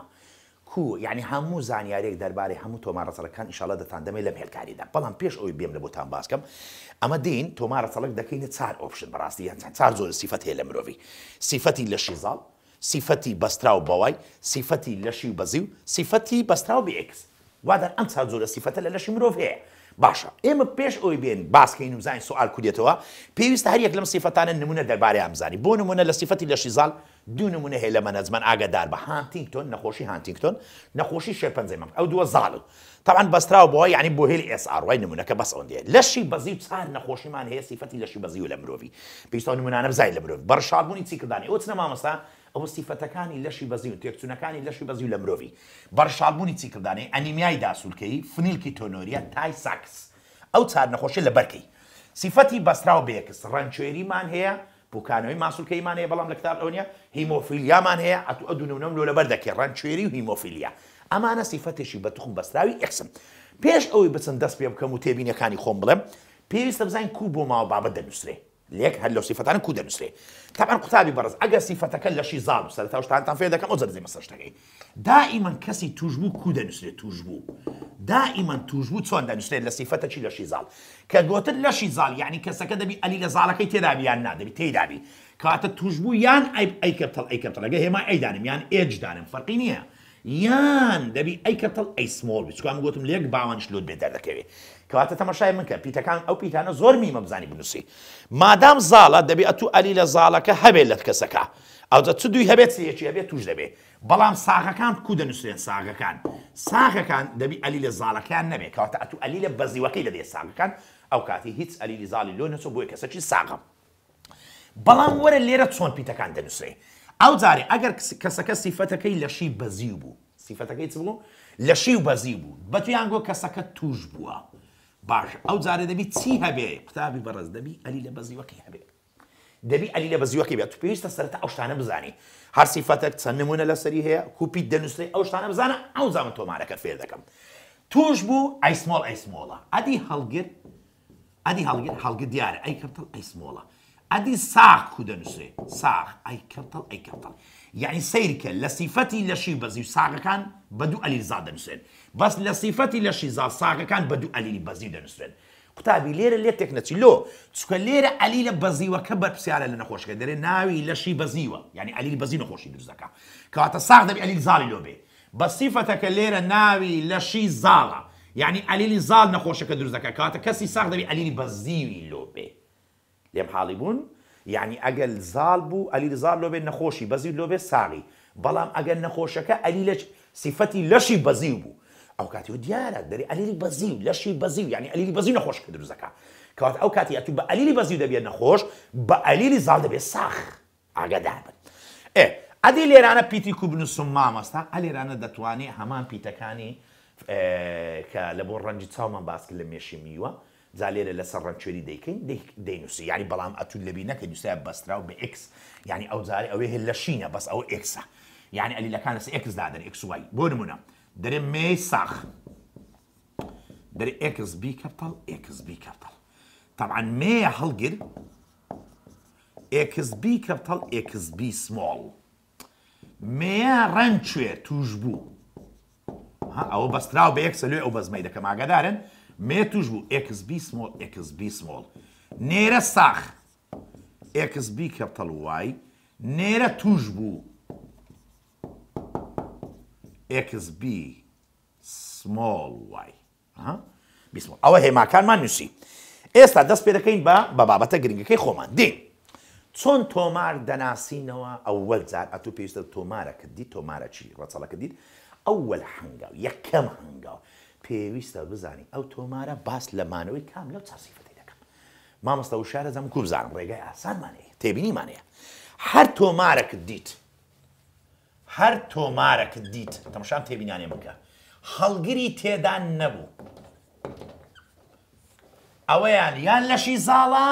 کو یعنی هەموو زانیارێک دەربارەی هەموو تۆمار ڕەچەلەکان ئیشاڵە دەتان دەمەی لەم هێلکاریدا بەڵام پێش ئەوی بێم لە بۆتان باسکەم ئەمە دین تۆمار ڕەچەڵک دەکەینە چار ئۆپشن بەڕاستی یان چار زۆر سیفەت هەیە لە مرۆڤی سیفەتی لە شیزاڵ سیفەتی بەسترا و بەوای سیفەتی لەشی و بەزی و سیفەتی بەسترا و بێکس وادەر ئەم چار زۆرە سیفەتە لە لەشی مرۆڤ هەیە باشە ئێمە پێش ئەوی بێن باسکەین وزانین سوال کودێتەوە پێویستە هەریەک لەم سیفەتانە نمونە دەربارەی ئەمزانی بۆ نمونە لە سیفەتی لە شیزال دوو نمونە هەیە لە مەنەزمەن ئاگدار بە هانتینگتۆن نەخۆشی هانتینگتۆن نەخۆشی شێ پنجەی مەم ئەو دووە زاڵ طبعا بەستراوە بۆ یعنی بۆ هێلی ئسRای نمونونەکە بەس ئەوندێ لەشی بەزی چار نەخۆشیمان هەیە سیفەتی لەشی بەزی و لە مرۆڤ پێیستا نمونانە بزای لە مرۆڤ بەرشاربوونی چیکردانی ئەو چنە مامەستا ئەو سیفەتەکانی لەشی بەزی و تێکچوونەکانی لەشی بەزی و لە مرۆڤ بەرشاربوونی چیکردانی ئەنیمیای داسوولکەی فنیلکی تۆنۆریە تای ساکس ئەو چار نەخۆشی لە بەرکەی سیفەتی بەستراوە بەیەکس ڕەنچێریمان هەیە بکانەوەی ماسوولکەیمان هەیە بەڵام لە کتاب ئەوە هیمۆفیلیامان هەیە ئەتو ئەدونونم لۆ لەبەردەکە ڕەنچێری و هیمۆفیلیا ئەمانە سیفەتێکی بە تخم بەستراوی ئەسم پێش ئەوەی بچن دەست پێ بکەم و تێبینەکانی خۆم بڵێم پێویستە بزانین کو بۆ ماوە بابەت دەنووسێ لێک هەر لە سیفەتان کو دەنووسێ تاپان قوتابی بەرز ئەگە سیفەتەکە لەشی زاب سەر تا شتانتان فێ دەکەم ئەو زەرزی مەسەشتەکەی دائیمەن کەسی توش بوو کو دەنووسێت توش بوو دائیمەن توش بوو چۆن دەنووسێت لە سیفەتەکی لەشی زال کە گوتر لەشی زال یعنی کەسەکە دەبی ئەلی لە زالەکەی تێدابی یان نادەبی تێدابی کاتە توش بوو یان ئەیکەتەڵ ئەیکەتەڵەگە هێما ئەیدانم یان ئێجدانم فەرقی نییە. یان دەبی ئەی کەتەڵ ئەی سمۆڵ بچکم گوتم لێک باوانش لود بێ دەردەکەوێت کەواتە تەمەشای منکە پیتەکان ئەو پیتانە زۆر میمە بزانی بنووسی مادام زاڵە دەبێت ئە تو ئەلی لە زاڵەکە هەبێت لە کەسەکە ئەو دە چ دوی هەبێت یەکی هەبێت توش دەبێت بەڵام ساغەکان کو دەنووسێن ساغەکان ساغەکان دەبی ئەلی لە زاڵەکەیان نەبێت کەواتە ئە تو ئەلی لە بەزیوەکەی لەدێ ساغەکان ئەو کاتی هیچ ئەلی لە زاڵی لۆ نەچۆ بۆی کەسەکی ساغم بەڵام وەرە لێرە چۆن پیتەکان دەنووسێ ئەو جارێ ئەگەر کەسەکە سیفەتەکەی لەشی بەزی بوو سیفەتەکەی چ بوو لەشی و بەزی بوو بە تویان گۆ کەسەکە توش بووە باش ئەو جارێ دەبی چی هەبێ قوتابی بەڕز دەبی ئەلی لە بەزیوەکی هەبێ دەبی ئەلی لە بەزیوەکی بێت پێویستە سەرتا ئەو شتانە بزانانی هەر سیفەتەك چەند نمونە لەسەری هەیە کوپی دەنووسی ئەو شتانە بزانە ئەو زانم تۆمارەکە فێر دەکەم توش بوو ئەیسمۆڵ ئەیسمۆڵە ئەدی هەڵگر ئەدی هەڵگر هەڵگر دیارە ئەی کەپتل ئەیسمۆڵە ادي ساق خود نسره ساق اي كابتل اي كابتل يعني سيرك لصفتي لشي بزي ساق كان بدو قليل زاد نسرن بس لصفتي لشي زاد ساق كان بدو قليل بزي نسرن كتابي ليرة لێ تێکنەچی لۆ چکە لێرە ئەلی لە لنا کە بەر پرسیارە لە نەخۆشەکە دەرێ ناوی لەشی بەزیوە یعنی يعني ئەلی بەزی نەخۆشی دروستەکە کەواتە ساغ دەبی ئەلی زاڵی لۆ بێ ليره ناوي لشي لەشی يعني یعنی ئەلیلی زاڵ نەخۆشەکە دروستەکە كواتا كسي ساغ دبي ئەلیلی بەزیوی لو بي لێم حاڵی بوون یعنی ئەگەل زال بوو ئەلی زال لۆ بێت نەخۆشی بەزی لۆ بێت ساغی بەڵام ئەگەر نەخۆشەکە ئەلی لە سیفەتی لەشی بەزی بوو ئەو کاتی و دیارە دەری ئەلیری بەزی و لەشی بەزی ینی ئەلیری بەزی نەخۆش کە دروزەکە کەوات ئەو کاتی ئەتو بە ئەلیری بەزی دەبێت نەخۆش بە ئەلیری زال دەبێت ساخ ئاگەدار بن ئێ ئەدی لێرانە پیتی کوبن و سوما مەستا ئەلێرانە دەتوانێت هەمان پیتەکانی کە لە بۆ ڕەنجی چاومان باسکرد لە مێشی میوە جالێرە لەسەر ڕەچێری دەیکەین دەینوسی یانی بەڵام ئەتون لەبی نەکە نووسای بەسترا و بە ئکس ینی ئەو زاری ئەوێ هێ لە شینە بەس ئەو ئکسە یعنی ئەلیلەکان لەس ئکس دادەر ئکسوای بۆ نمونە دەرێ مێ ساخ دەرێ ئکس بی کەپتڵ ئکس بی کەپتڵ تاعاان مێ هەڵگر ئکس بی کەپتڵ ئکس بی سمۆڵ مێ ڕەنچێ توش بوو ئەوە بەسترا و بە ئکسە لێ ئەو بەزمەی دەکەم ئاگادارن مێ توش بوو XB سمۆل XB سمۆل نێرە ساخ XB کەپتەڵ وای نێرە توش بوو XB سمۆل وای ئەوە هێماکانمان نووسی ئێستا دەست پێ دەکەین بە بە بابەتە گرنگەکەی خۆمان دێن چۆن تۆمار دەناسینەوە ئەو وەلجار ئەتو پێویستە تۆمارەکە دی تۆمارە چی ڕەچەڵەکە دیت ئەوەل هەنگاو یەکەم هەنگاو پێویستە بزانین ئەو تۆمارە باس لەمانەوەی کام لەو چاسیفەتی دەکەم مامەستا و شارە زەم کوبزانم ڕێگای ئاسانمانەیە تێبینیمانەیە هەر تۆمارەکە دیت هەر تۆمارەکە دیت تەمشام تێبینانێ بکە هەڵگری تێدان نەبوو ئەوەیان یان لەشی زاڵا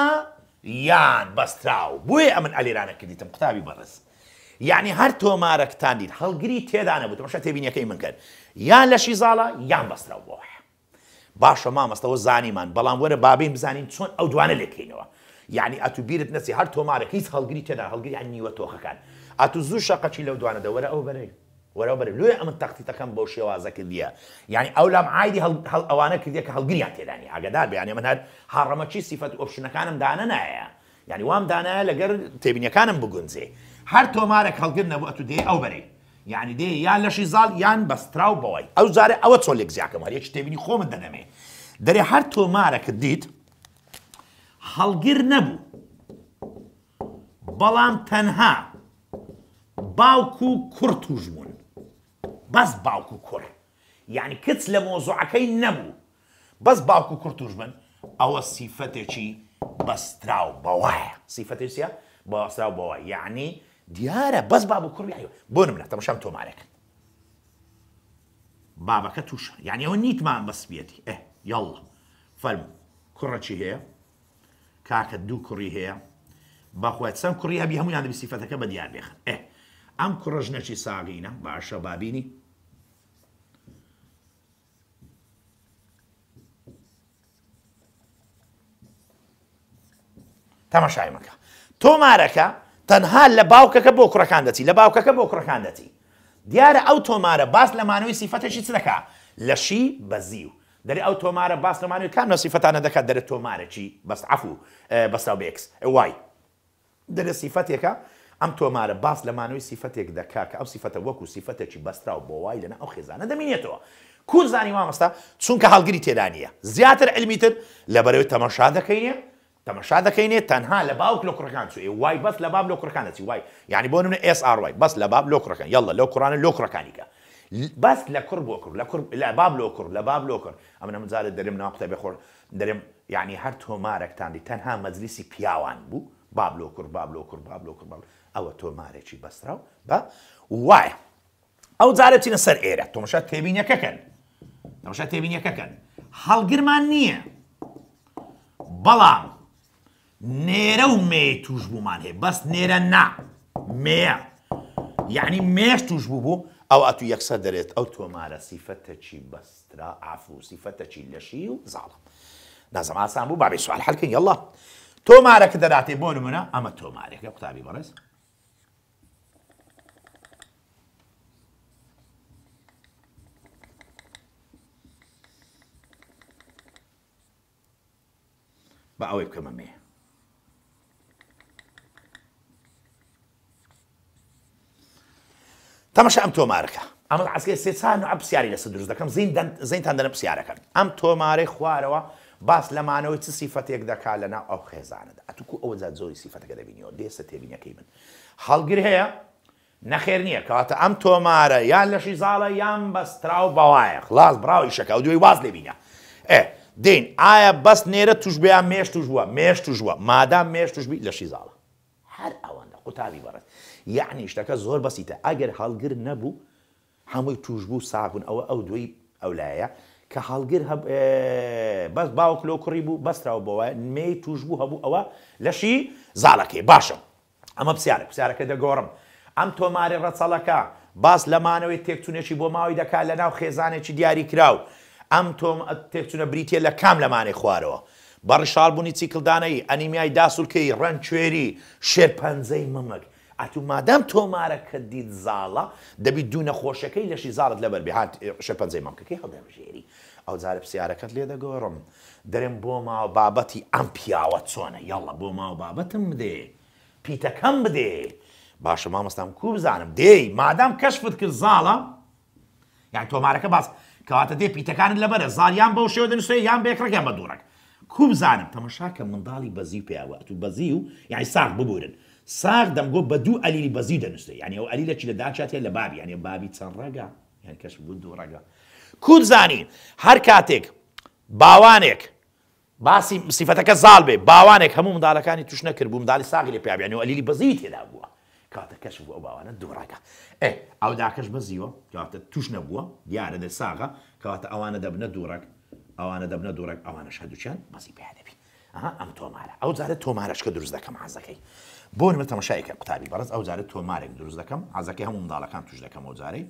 یان بەستراو بۆیە ئەمن ئەلیرانە کردیتم قوتابی بەڕست یعنی هەر تۆمارەکتاندید هەڵگری تێدانە بوو مەشە تێبینەکەی من کرد یان لە شیزاڵە یان بەستراو بۆ باشە مامەستەوە زانیمان بەڵام وەرە بابین بزانین چۆن ئەو دوانە لێکەینەوە یعنی ئەتوبیرت نەسی هەر تۆمارێک هیچ هەڵگری تێدا هەڵگری یان نیوە تۆخەکان ئەتو زوو شەقەچی لەو دوانە دەوەرە ئەو بەرەی وەرە بەر لێ ئەمن تەختیتەکەم بۆ شێوازە کردیە یعنی ئەو لام عیدی ئەوانە کردی کە هەڵگریان تێدانی ئاگدار بیانێ من هەر هاڕەمەچی سیفەت ئۆپشنەکانم دانە نایە یعنی وام دانایە لەگەر تێبینیەکانم بگونجێ هەر تۆمارێک هەڵگر نەبووە تو دێ ئەو بەرەی یعنی دێ یان لەشی زاڵ یان بەستراو بەوەی ئەو زارە ئەوە چۆلێک زیاکەم هەر یەکی تێبینی خۆمت دەنەمێ دەرێ هەر تۆمارەکە دیت هەڵگیر نەبوو بەڵام تەنها باوکو و کوڕ توش بوون بەس باوکو کوڕ یعنی کچ لە مۆزوعەکەی نەبوو بەس باوکو کوڕ توش بن ئەوە سیفەتێکی بەستراو بەوایە سیفەتێکسیە بەستراو بەوە یعنی دیارە بەس باب و کوڕی بۆ منە تەمەشام تۆمارێک بابەکە تووشە یعنی ئەوە نیتمان بەس بێتی ئە یاڵ فەرم کوڕەچی هەیە کاکە دوو کوڕی هەیە بەخوێت چەند کوڕی هەبی هەمویان دەبیسیفەتەکە بە دیار بێخن ئە ئەم کوڕژنەکی ساغینە باشە بابینی تەمەشای مەکە تۆمارەکە تەنها لە باوکەکە بۆ کوڕەکان دەچی لە باوکەکە بۆ کوڕەکان دەتی دیارە ئەو تۆمارە باس لەمانەوەی سیفەتەشی چدەکە لەشی بەزیو دەری ئەو تۆمارە باس لەمانەوەی کام لە سیفەتانە دەکات دەرە تۆمارەی بەست عفو بەستاو بێکس وای دەرە سیفەتێکە ئەم تۆمارە باس لەمانەوەی سیفەتێک دەکا کە ئەو سیفەتە وەکو سیفەتێکی بەستراو بۆ وای لەنا ئەو خێزانە دەمینێتەوە کوور زانی مامەستا چونکە هەڵگری تێدانە زیاتر ئەلمیتر لەبەرەوەی تەمەشا دەکەینە تەمەشا دەکەینێت تەنها لە باوک لە کوڕەکان چێ وای بەس لە باب لۆ کوڕەکانەتی وای یعنی بۆ منە SRY بەس لە باب لۆ کوڕەکان یڵە لەو کوڕانە لۆ کوڕەکانیکە بەس لە کوڕ بۆ کوڕ لە باب لۆ کوڕ لە باب لۆ کوڕ ئەمە منزارە دەرم ناوقتە بخۆر دەرم یعنی هەر تۆمارێکتانی تەنها مەجلیسی پیاوان بوو باب لۆ کوڕ باب لۆ کوڕ باب لۆ کوڕ باب ئەوە تۆمارێکی بەسترا بە وایە ئەو جارە چینە سەر ئێرە تۆمەشا تێبینەکەکەن تەمەشا تێبینەکەکەن هەڵگرمان نییە بەڵام نێرە يعني و مێ توش بوومان هەیە بەس نێرە نا مێ یعنی مێش توش بوو بوو ئەو ئەتو یەکسە دەرێت ئەو تۆمارە سیفەتەچی بەسترا ئافو سیفەتەچی لەشی و زالا نازم آسان بو بابێ سوال هەلکن یڵە تۆمارەکە دەراتێ بۆ نمونە ئەمە تۆمارێکە قوتابی بەڕێز بە ئەوەی بکەمە مێ تەمەشە ئەم تۆمارەکە ئەمە عسکە سێسان و ئە پرسیاری لەس دروست دەکەم زین زینتان دەنە پرسیارەکەن ئەم تۆمارەی خوارەوە باس لەمانەوەی چ سیفەتێک دەکا لەنا ئەو خێزانەدا ئەتوکو ئەوە زاد زۆری سیفەتەکە دەبینیەوە دێسە تێبینەکەی من هەڵگر هەیە نەخێر نییە کاتە ئەم تۆمارە یان لەشی زاڵە یان بەستراو بەوایە خلاص براوی شەکە و دوی واز لێبینە ئێ دین ئایا بەست نێرە توش بیان مێش توژوە مێش توژوە مادام مێش توشبی لەشی زاڵە هەر ئەوەندە قوتابی بەڕێت یعنی شتەکە زۆر بەسیتە ئەگەر هەڵگر نەبوو هەمووی توش بوو سابوون ئەوە ئەو دوی ئەولایە کە هەڵگر بەس باوک لۆ کوڕی بوو بەستراوە بەوە مێ توش بوو هەبوو ئەوە لەشی زاڵەکەی باشە ئەمە پرسیارە پرسیارەکە دەگۆڕم ئەم تۆماری ڕەچەڵەکە باس لەمانەوەی تێکچونێکی بۆ ماوەی دەکات لە ناو خێزانێکی دیاری کراو ئەم تۆم تێکچونە بریتە لە کام لەمانێ خوارەوە بەڕشالبوونی چیکلدانەی ئەنیمیای داسوولکەی ڕەنچێری شێر پەنجەی ممەک ئەتو مادام تۆمارەکە دیت زاڵە دەبی دوو نەخۆشەکەی لەشی زارت لەبەر بێهات شە پەنجەی مامکەکەی هەڵدەمژێری ئەو زارە پرسیارەکەت لێ دەگۆڕم دەرێن بۆ ماوە بابەتی ئەم پیاوە چۆنە یاڵە بۆ ماوە بابەتم بدێ پیتەکەم بدێ باشە مامەستام کو بزانم دێی مادام کەشفت کرد زاڵە یان تۆمارەکە باس کەواتە دێ پیتەکانت لەبەرە زاریان بەو شێوە دەنووسێ یان بێکڕێکیان بە دوورەک کو بزانم تەمەشاکە منداڵی بەزی پیاوە تو بەزی و یانی ساق ببورن ساغ دەمگۆ بە دوو ئەلیلی بەزی دەنووسێ ینی ئەو ئەلی لە چی لە داچاتێ لە بابی یانێ بابی چەند ڕەگە یان کەس بوو دوو ڕەگە کوردزانی هەر کاتێک باوانێک باسی سیفەتەکە زال بێ باوانێک هەموو منداڵەکانی توش نەکرد بوو منداڵی ساغی لە پیابیانی و ئەلیلی بەزی تێدا بووە کاتە کەش بوو ئەو باوانە دوڕاکە ئێ ئەو داکەش بەزیوە کاتە توش نەبووە دیارە دە ساغا کەواتە ئەوانە دەبنە دوڕک ئەوانە دەبنە دوڕک ئەوانە شەدوچیان بەزی پێ دەبی ئەم تۆمارە ئەو جارە تۆمارەشکە دروست دەکەم حەزەکەی بۆ من تەمەشایکە قوتابی بەڕز ئەو جارێت تۆمارێک دروست دەکەم ئازەکەی هەموو منداڵەکان توش دەکەم ئەو جارەی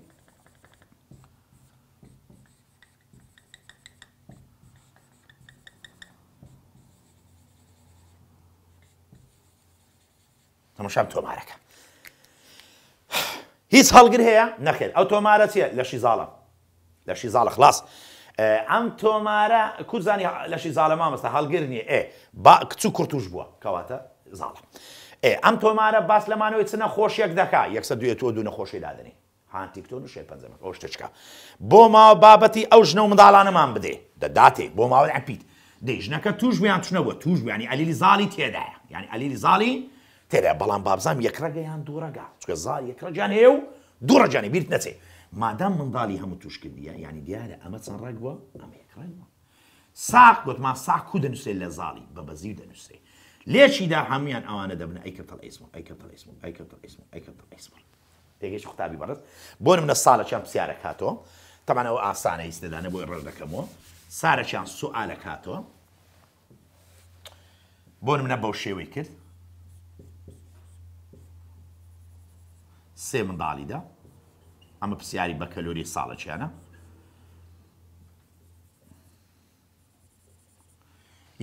تەمەشام تۆمارەکە هیچ هەڵگر هەیە نەخێت ئەو تۆمارە چیە لە شیزاڵە لە شیزاڵە خلاص ئەم تۆمارە کوزانی لە شیزاڵە مامەستا هەڵگر نییە ئێ با کچ و کورتوش بووە کەواتە زاڵە. ئەم تۆمارە باس لەمانەوەی چ نەخۆشیەک دەکا یەکسە دوێت تۆ دوو نەخۆشی دادنی هانتیک تۆ نوشێ پێ ئەو شتەچکە بۆ ماوە بابەتی ئەو ژنە و منداڵانەمان بدێ دەداتێ بۆ ماوە ئەپیت دەیژنەکە توشبیان چنەوە توشبیانی ئەلیلی زاڵی تێدایە یعنی ئەلیلی زاڵی تێدا بەڵام بابزام یەکرەگەیان دوورەگا چکە زار یەکرەجان هێ و دوورەجانی بیرت نەچێ مادام منداڵی هەموو توشکردیە ینی دیارە ئەمە چەند ڕێک بووە ئەمە یەکڕێنەوە ساق گوتمان ساق کو دەنووسێ لە زاڵی بە بەزی دەنووسێ لێشیدا هەمویان ئەوانە دەبن ئەیکەتەڵ ئیسم ئەیکەتەڵ ئیسم ئەیکەتەڵ ئیسم ئەیکەتەڵ ئیسم تێگەش قوتابی بەڕست بۆ منە ساڵە چیان پرسیارە کاتەوە تەمانەوە ئاسانە ئیسدەدانە بۆی ڕێ دەکەمەوە سارەچیان سوالە کاتەوە بۆ منە بەو شێوەی کرد سێ منداڵیدا ئەمە پرسیاری بە کەلۆری ساڵە چیانە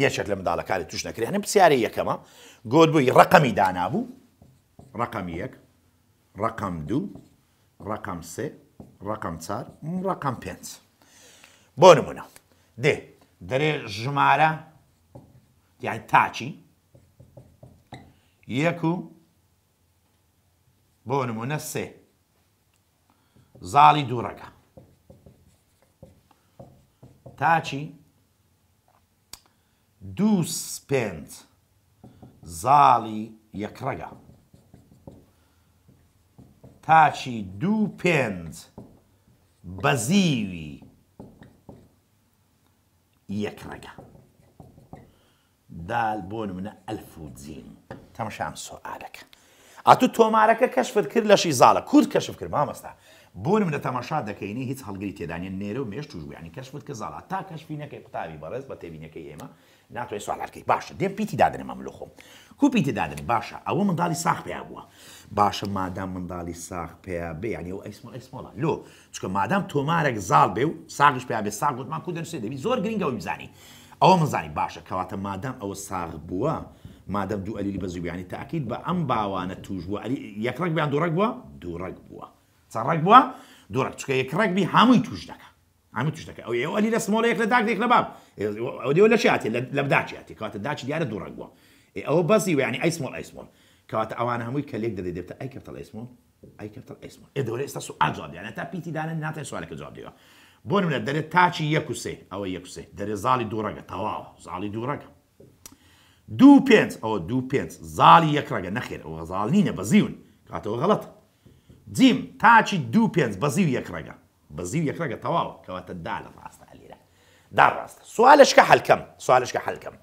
یەکێک لە منداڵەکانی توش نەکرێن پرسیاری یەکەمە گۆت بووی ڕقەمی دانابوو ڕقم یەک ڕقم دوو ڕقم سێ ڕقم چار ڕقم پێنج بۆ نمونە دێ دەرێ ژمارە یان تاچی یەک و بۆ نمونە سێ زاڵی دوورەکە تاچی دوو سپند زاڵی یەکڕگە تاچی دوو پێند بەزیوی یەکڕگە دال بۆ منە ئەلف و جین تەمەشام سۆعادەکە ئاتو تۆمارەکە کەشفت کرد لەشی زاڵە کورد کەشف کرد مامەستا بۆنم لە تەماشا دەکەینی هیچ هەڵگری تێدانە نێرە و مێش توژویانی کەشفت کە زاڵات تا کەشفینەکەی قوتاوی بەڕێز بە تێبینەکەی ئێمە ناتوانێت سوالارکەی باشە دێ پیتی دادنە مەملو خۆم کو پیتی دادن باشە ئەوە منداڵی ساخ پێیا بووە باشە مادام منداڵی ساخ پێیا بێ ینی ئەو ئەیسمە ئەیسمۆڵە لۆ چکە مادام تۆمارێک زاڵ بێ و ساغش پێیا بێ ساغ گوتمان کو دەنووسێ دەبی زۆر گرنگەوە میزانی ئەوە منزانی باشە کەواتە مادام ئەوە ساغ بووە مادەم دوو ئەلیلی بە زوبیانی تاکیید بە ئەم باوانە توژ بووە یەکڕک بیان دوڕک بووە دوڕک بووە. چڕێک بووە دوڕە چکە یەک ڕێکبی هەمووی توش دەکە هەموو توش دەکە ئەو ئەلی لە سمۆڵەیەک لە داگێک لە باب ئەودیەوە لە شاتی لە بداچاتی کاتە داچ دیارە دوڕێک بووە ئەوە بەسی ویانی ئەیسمۆڵ ئەیسمۆل کەواتە ئەوانە هەمووی کەلێک دەدێتە ئەی کەفتە ئەیسمۆل ئەی کەفتە ئەیسمۆل ئێ دەوری ئێستا سوال جواب دیانە تا پیتی دانە ناتێن سوالەکە جواب دیوە بۆ نمونە دەرێت تاچی یەک و سێ ئەوە یەک سێ دەرێ زاڵی دوڕەگە تەواوە زاڵی دوڕەکە دوو پێنج ئەوە دوو پێنج زاڵی یەکڕگە نەخێر ئەوە زاڵ نینە بەزیون کاتەوە غەڵەتە جیم تاچی دوو پێنج بەزیو یەکڕگە بەزیو یەکڕگە تەواو کەواتە دا لە ڕاستە ئەلیرە دا ڕاستە سوالشکە هەلکەم سوالشکە هەلکەم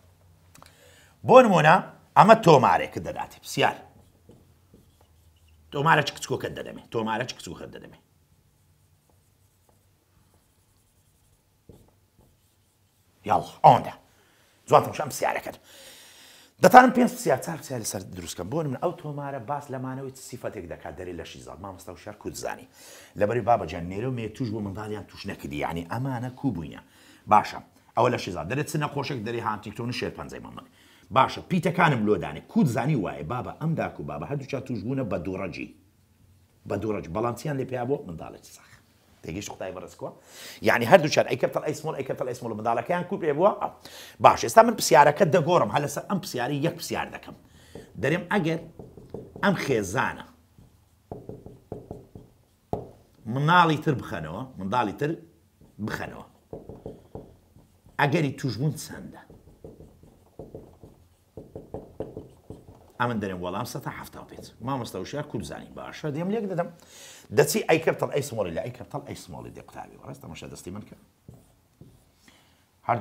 بۆ نمونە ئەمە تۆمارێک دەداتی پرسیار تۆمارە چ کچکۆکە دەدەمێ تۆمارە چ کچوخە دەدەمێ یاڵ ئەوەندا جواتم شەم سیارەکەت دەتان پێ پرسیار چار پرسیار لەسەر دروستکەم بۆن من ئەو تۆمارە باس لەمانەوەی سیفەتێک دەکات دەری لەشی زاد مامەستا و شار کوردزانی لەبەری بابەجان نێرە و مێ توش بۆ منداڵیان توش نەکردی یعنی ئەمانە کوبووینە باشە ئەوە لەشی زاد دەرێت چ نەخۆشێک دەری هاتیکتۆن شێر پەنجەی مامەڵی باشە پیتەکانم لۆدانی کودزانی وایە بابە ئەم داکو بابە هەردووچ توشبوونە بە دوڕەجی بە دوڕەج بەڵامچیان لێ پێیا بۆ منداڵێت سەخ تێگەیشت خدای بەڕستکووە یعنی هەردوو چەر ئەیکەتە ئەیسمۆل ئەیکەتە ئەیسمۆل منداڵەکەیان کوپێ بووە باش ئێستا من پرسیارەکە دەگۆڕم هە لەسەر ئەم پرسیاری یەک پرسیار دەکەم دەرێم ئەگەر ئەم خێزانە مناڵی تر بخەنەوە منداڵی تر بخەنەوە ئەگەری توشبوون چەندە ئەمن دەرێن وەڵام سە تا هەفتا پێێت مامەستەوشیا کوردزانی باشە دێم لێک دەدەم Deci, اي keď اي aj smolili, اي keď اي aj دي ako távi, ale tam už dasti manka.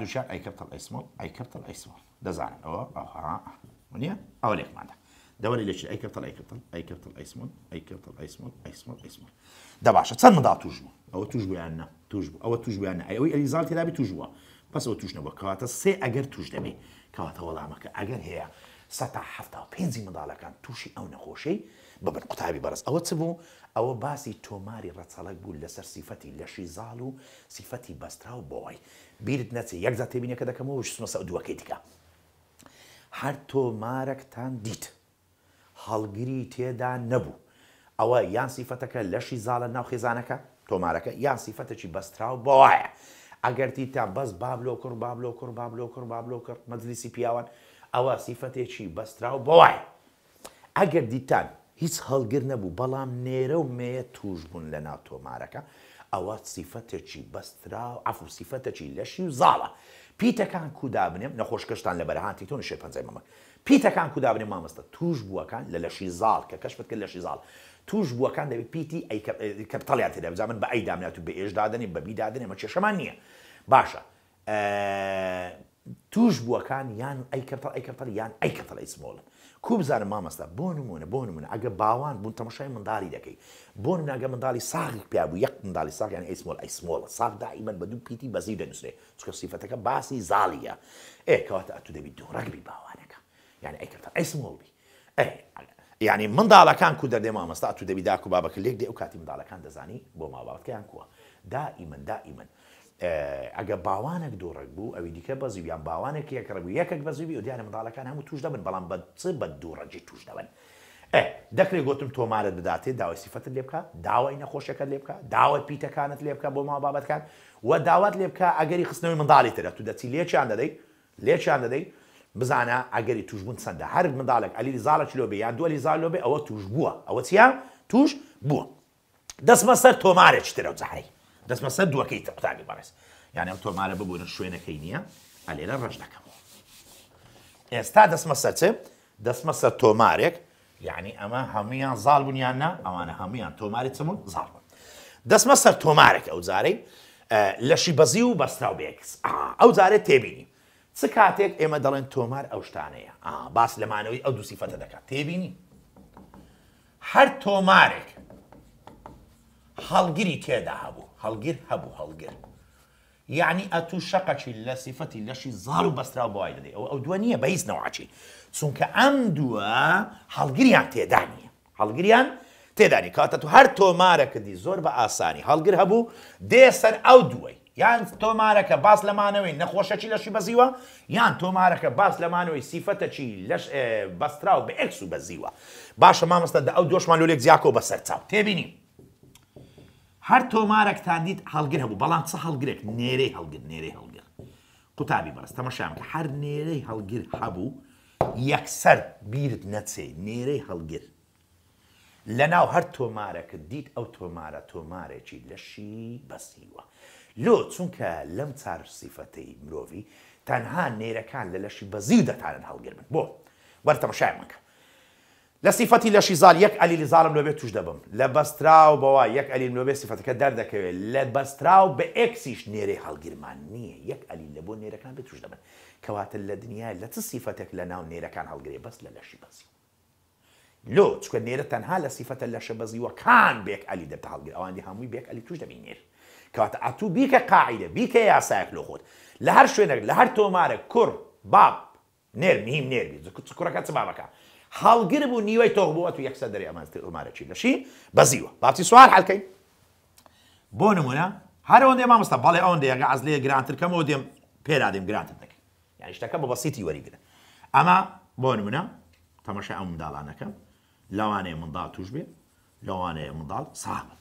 شان اي كابتل اي سمول اي كابتل اي سمول ده زعلان او او ها ونيا او ليك معنا دوري ليش اي كابتل اي كابتل اي كابتل اي سمول اي كابتل اي سمول اي سمول اي سمول ده باشا تصن مضاع توجبو او توجبو عنا توجبو او توجبو عنا اي اوي زالت لابي توجبو بس او توجنا وكواتا سي اگر توجدبي كواتا والله مكا اجر هي ستا حفتا بينزي مضاع لكان توشي او نخوشي ببن قطعبي برس او تسبو ئەوە باسی تۆماری ڕەچەڵک بوو لەسەر سیفەتی لەشی زاڵ و سیفەتی بەسترا و بۆی بیرت نەچێ یەک زات تێبینەکە دەکەمەوە سە دووەکەی دیکە هەر تۆمارەکتان دیت هەڵگیری تێدا نەبوو ئەوە یان سیفەتەکە لەشی زاڵە ناو خێزانەکە تۆمارەکە یان سیفەتەکی بەسترا و بۆواە ئەگەرتی تا بەس بابلۆ کوڕ بابلۆ کوڕ بابلۆ کوڕ بابلۆ کرد مەجلیسی پیاوان ئەوە سیفەتێکی بەسترا و بۆواە ئەگەر دیتان هیچ هەڵگر نەبوو بەڵام نێرە و مێە توش بوون لە ناتۆمارەکە ئەوە سیفەتێکی بەسترا و ئەفو سیفەتەکی لەشی و زاڵە پیتەکان کودابنێم نەخۆشکەشتان لە بەرهاتی تۆ شێ پنج مەمە پیتەکان کودابنێ مامەستە توش بووەکان لە لەشی زاڵ کە کەشت کرد لەشی زاڵ توش بووەکان دەبێت پیتی کەپتەڵیات لە بزان من بە ئەیدامنات و بە ئێشدادنێ بە بیدادنێ مە چێشەمان نییە باشە توش بووەکان یان ئەیکەپتەڵ ئەیکەپتەڵ یان ئەیکەپتەڵ ئەیسمۆڵن کو بزانم مامەستا بۆ نمونە بۆ نمونە ئەگە باوان بوون تەمەشای منداڵی دەکەی بۆ ناگە منداڵی ساغی پیا بوو یەک منداڵی ساغیان ئەیسمۆل ئەیسمۆڵە ساغ دائیمەن بە دوو پیتی بەزی دەنووسێ چکە سیفەتەکە باسی زاڵیە ئێ کەواتە ئەتو دەبی دوڕگبی باوانەکە یعنی ئەیکرد ئەیسمۆڵبی ئە ینی منداڵەکان کو دەدێ مامەستا تو دەبی داکو بابەکە لێک دێ ئەو کاتی منداڵەکان دەزانی بۆ ماواتکەیان کووە دائیمەن دائیمەن. ئەگە باوانێک دووڕێک بوو ئەوی دیکە بەزیویان باوانێک یەکڕبوو یەکێک بەزیوی و دیارە منداڵەکان هەموو توش دەبن بەڵام بە چ بە دووڕەجی توش دەبن. دەکرێت گوتم تۆمارە بداتێ داوای سیفەت لێ بکە داوای نەخۆشەکە لێ بکە داوای پیتەکانت لێ بکە بۆ ما بابەتکان و داوات لێ بکە ئەگەری خستنەوەی منداڵی ترە تو دەچی لێچیان دەدەیت لێچیان دەدەیت بزانە ئەگەری توشبوون چەندە هەر منداڵێک ئەلی زاڵە چلۆبێ یان دولی زالۆبێ ئەوە توش بووە ئەوە چیان توش بووە دەستمە سەر تۆمارێک ترە و جارەی دەست بەسەر دووەکەی قوتابی بەڕێز یان ئەم تۆمارە ببوون شوێنەکەی نییە ئەلێرە ڕەش دەکەمەوە ئێستا دەسمە سەرچێ دەسمە سەر تۆمارێک یعنی ئەمە هەمویان زال بوونیان نا ئەوانە هەمویان تۆماری چمون زال بوون دەسمە سەر تۆمارێک ئەو جارەی لەشی بەزی و بەستاو بێکس ئەو جارێ تێبینی چ کاتێک ئێمە دەڵێن تۆمار ئەو شتانەیە باس لەمانەوەی ئەو دووسیفەتە دەکات تێبینی هەر تۆمارێک هەڵگیری تێدا هەبوو هەڵگیر هەبوو هەڵگیر یعنی ئەتو شەقەچی لە سیفەتی لەشی زار و بەسترا بۆی دەدەی ئەو ئەو دووە نییە بەیسنەوەچی چونکە ئەم دووە هەڵگریان تێدانیە هەڵگریان تێدانی کاتە تو هەر تۆمارەکەدی زۆر بە ئاسانی هەڵگر هەبوو دێسەر ئەو دووەی یان تۆمارەکە باس لەمانەوەی نەخۆشەکی لەشی بەزیوە یان تۆمارەکە باس لەمانەوەی سیفەتەچی لەش بەسترا و بە ئەکس و بەزیوە باشە مامەستە ئەو دۆشمان لولێک زیاکۆ بەسەر چاو تێبینیم هەر تۆمارێکتان دیت هەڵگر هەبوو بەڵام چە هەڵگرێک نێرەی هەڵگر نێرەی هەڵگر قوتابی بەڕست تەمەشام کە هەر نێرەی هەڵگر هەبوو یەکسەر بیرت نەچێ نێرەی هەڵگر لەناو هەر تۆمارەکە دیت ئەو تۆمارە تۆمارێکی لەشی بەسیوە لۆ چونکە لەم چار سیفەتەی مرۆڤ تەنها نێرەکان لە لەشی بەزی دەتانن هەڵگرن بۆ وەرتەمەشای منکە لە سیفەتی لە شیزار یەک ئەلی لزارم لەبێ توش دەبم لە بەستراو بەوە یەک ئەلی لەبێ سیفەتەکە دەردەکەوێت لە بەستراو بە ئەکسیش نێرەی هەڵگیرمان نییە یەک ئەلی لە بۆ نێرەکان بێ توش دەبن کەواتە لە دنیای لە چ سیفەتێک لە ناو نێرەکان هەڵگرێ بەس لە لەشی بەسی لۆ چکە نێرە تەنها لە سیفەتە لە شەبەزیوەکان بێک ئەلی دەبتە هەڵگیر ئەوانی هەمووی بێک ئەلی توش دەبین نێر کەواتە ئەتو بیکە قاعدە بیکە یاسایەک لۆ خۆت لە هەر شوێنێک لە هەر تۆمارە کوڕ باب نێر میم نێربی کوڕەکە چ بابەکە هەڵگر بوو نیوەی تۆغ بووە تو یەکسە دەری ئەمارەی لەشی بەزیوە باپسی سووار هەلکەی بۆ نمونە هەرەوەندێ مامۆستا بەڵێ ئەوەن دەیەگە ئەز لێ گرانترکەمەوە دێم پێرادیم گرانتر دەکەن یانیشتەکە بە بەسیتی وەریگرن ئەمە بۆ نمونە تەمەشە ئەم منداڵانەکەم لەوانەیە منداڵ توش بێ لەوانەیە منداڵ سامن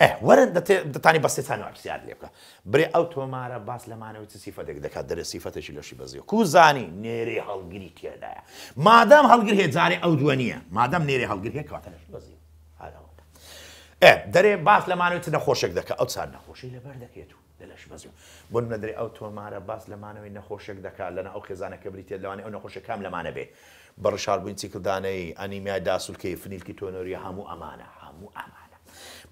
وەرن دەتانی بەستێتان پرسیار لێ بکە برێ ئەو تۆمارە باس لەمانەوەی سیفەتێک دەکات دەرە سیفەتەشی لەشی بەزیە کوزانی نێری هەڵگیری تێدایە مادام هەڵگر هێزانێ ئەو دووە نییە مادام نێری هەڵگر هەیە کاتە لەشی بەزی دەرێ باس لەمانەوەی نەخۆشێک دەکە ئەو چار نەخۆشی لەبەر دەکێت و لەش بەزیو بۆ نەدرێ ئەو تۆمارە باس لەمانەوەی نەخۆشێک دەکات لەنە ئەو خێزانە کە بریتێت لەوانێ ئەو نەخۆشە کام لەمانە بێ بەڕشار بووین چیکردانەی ئەنیمیا داسوولکەی فنیلکی تۆنۆری هەموو ئەمانە هەموو ئەمە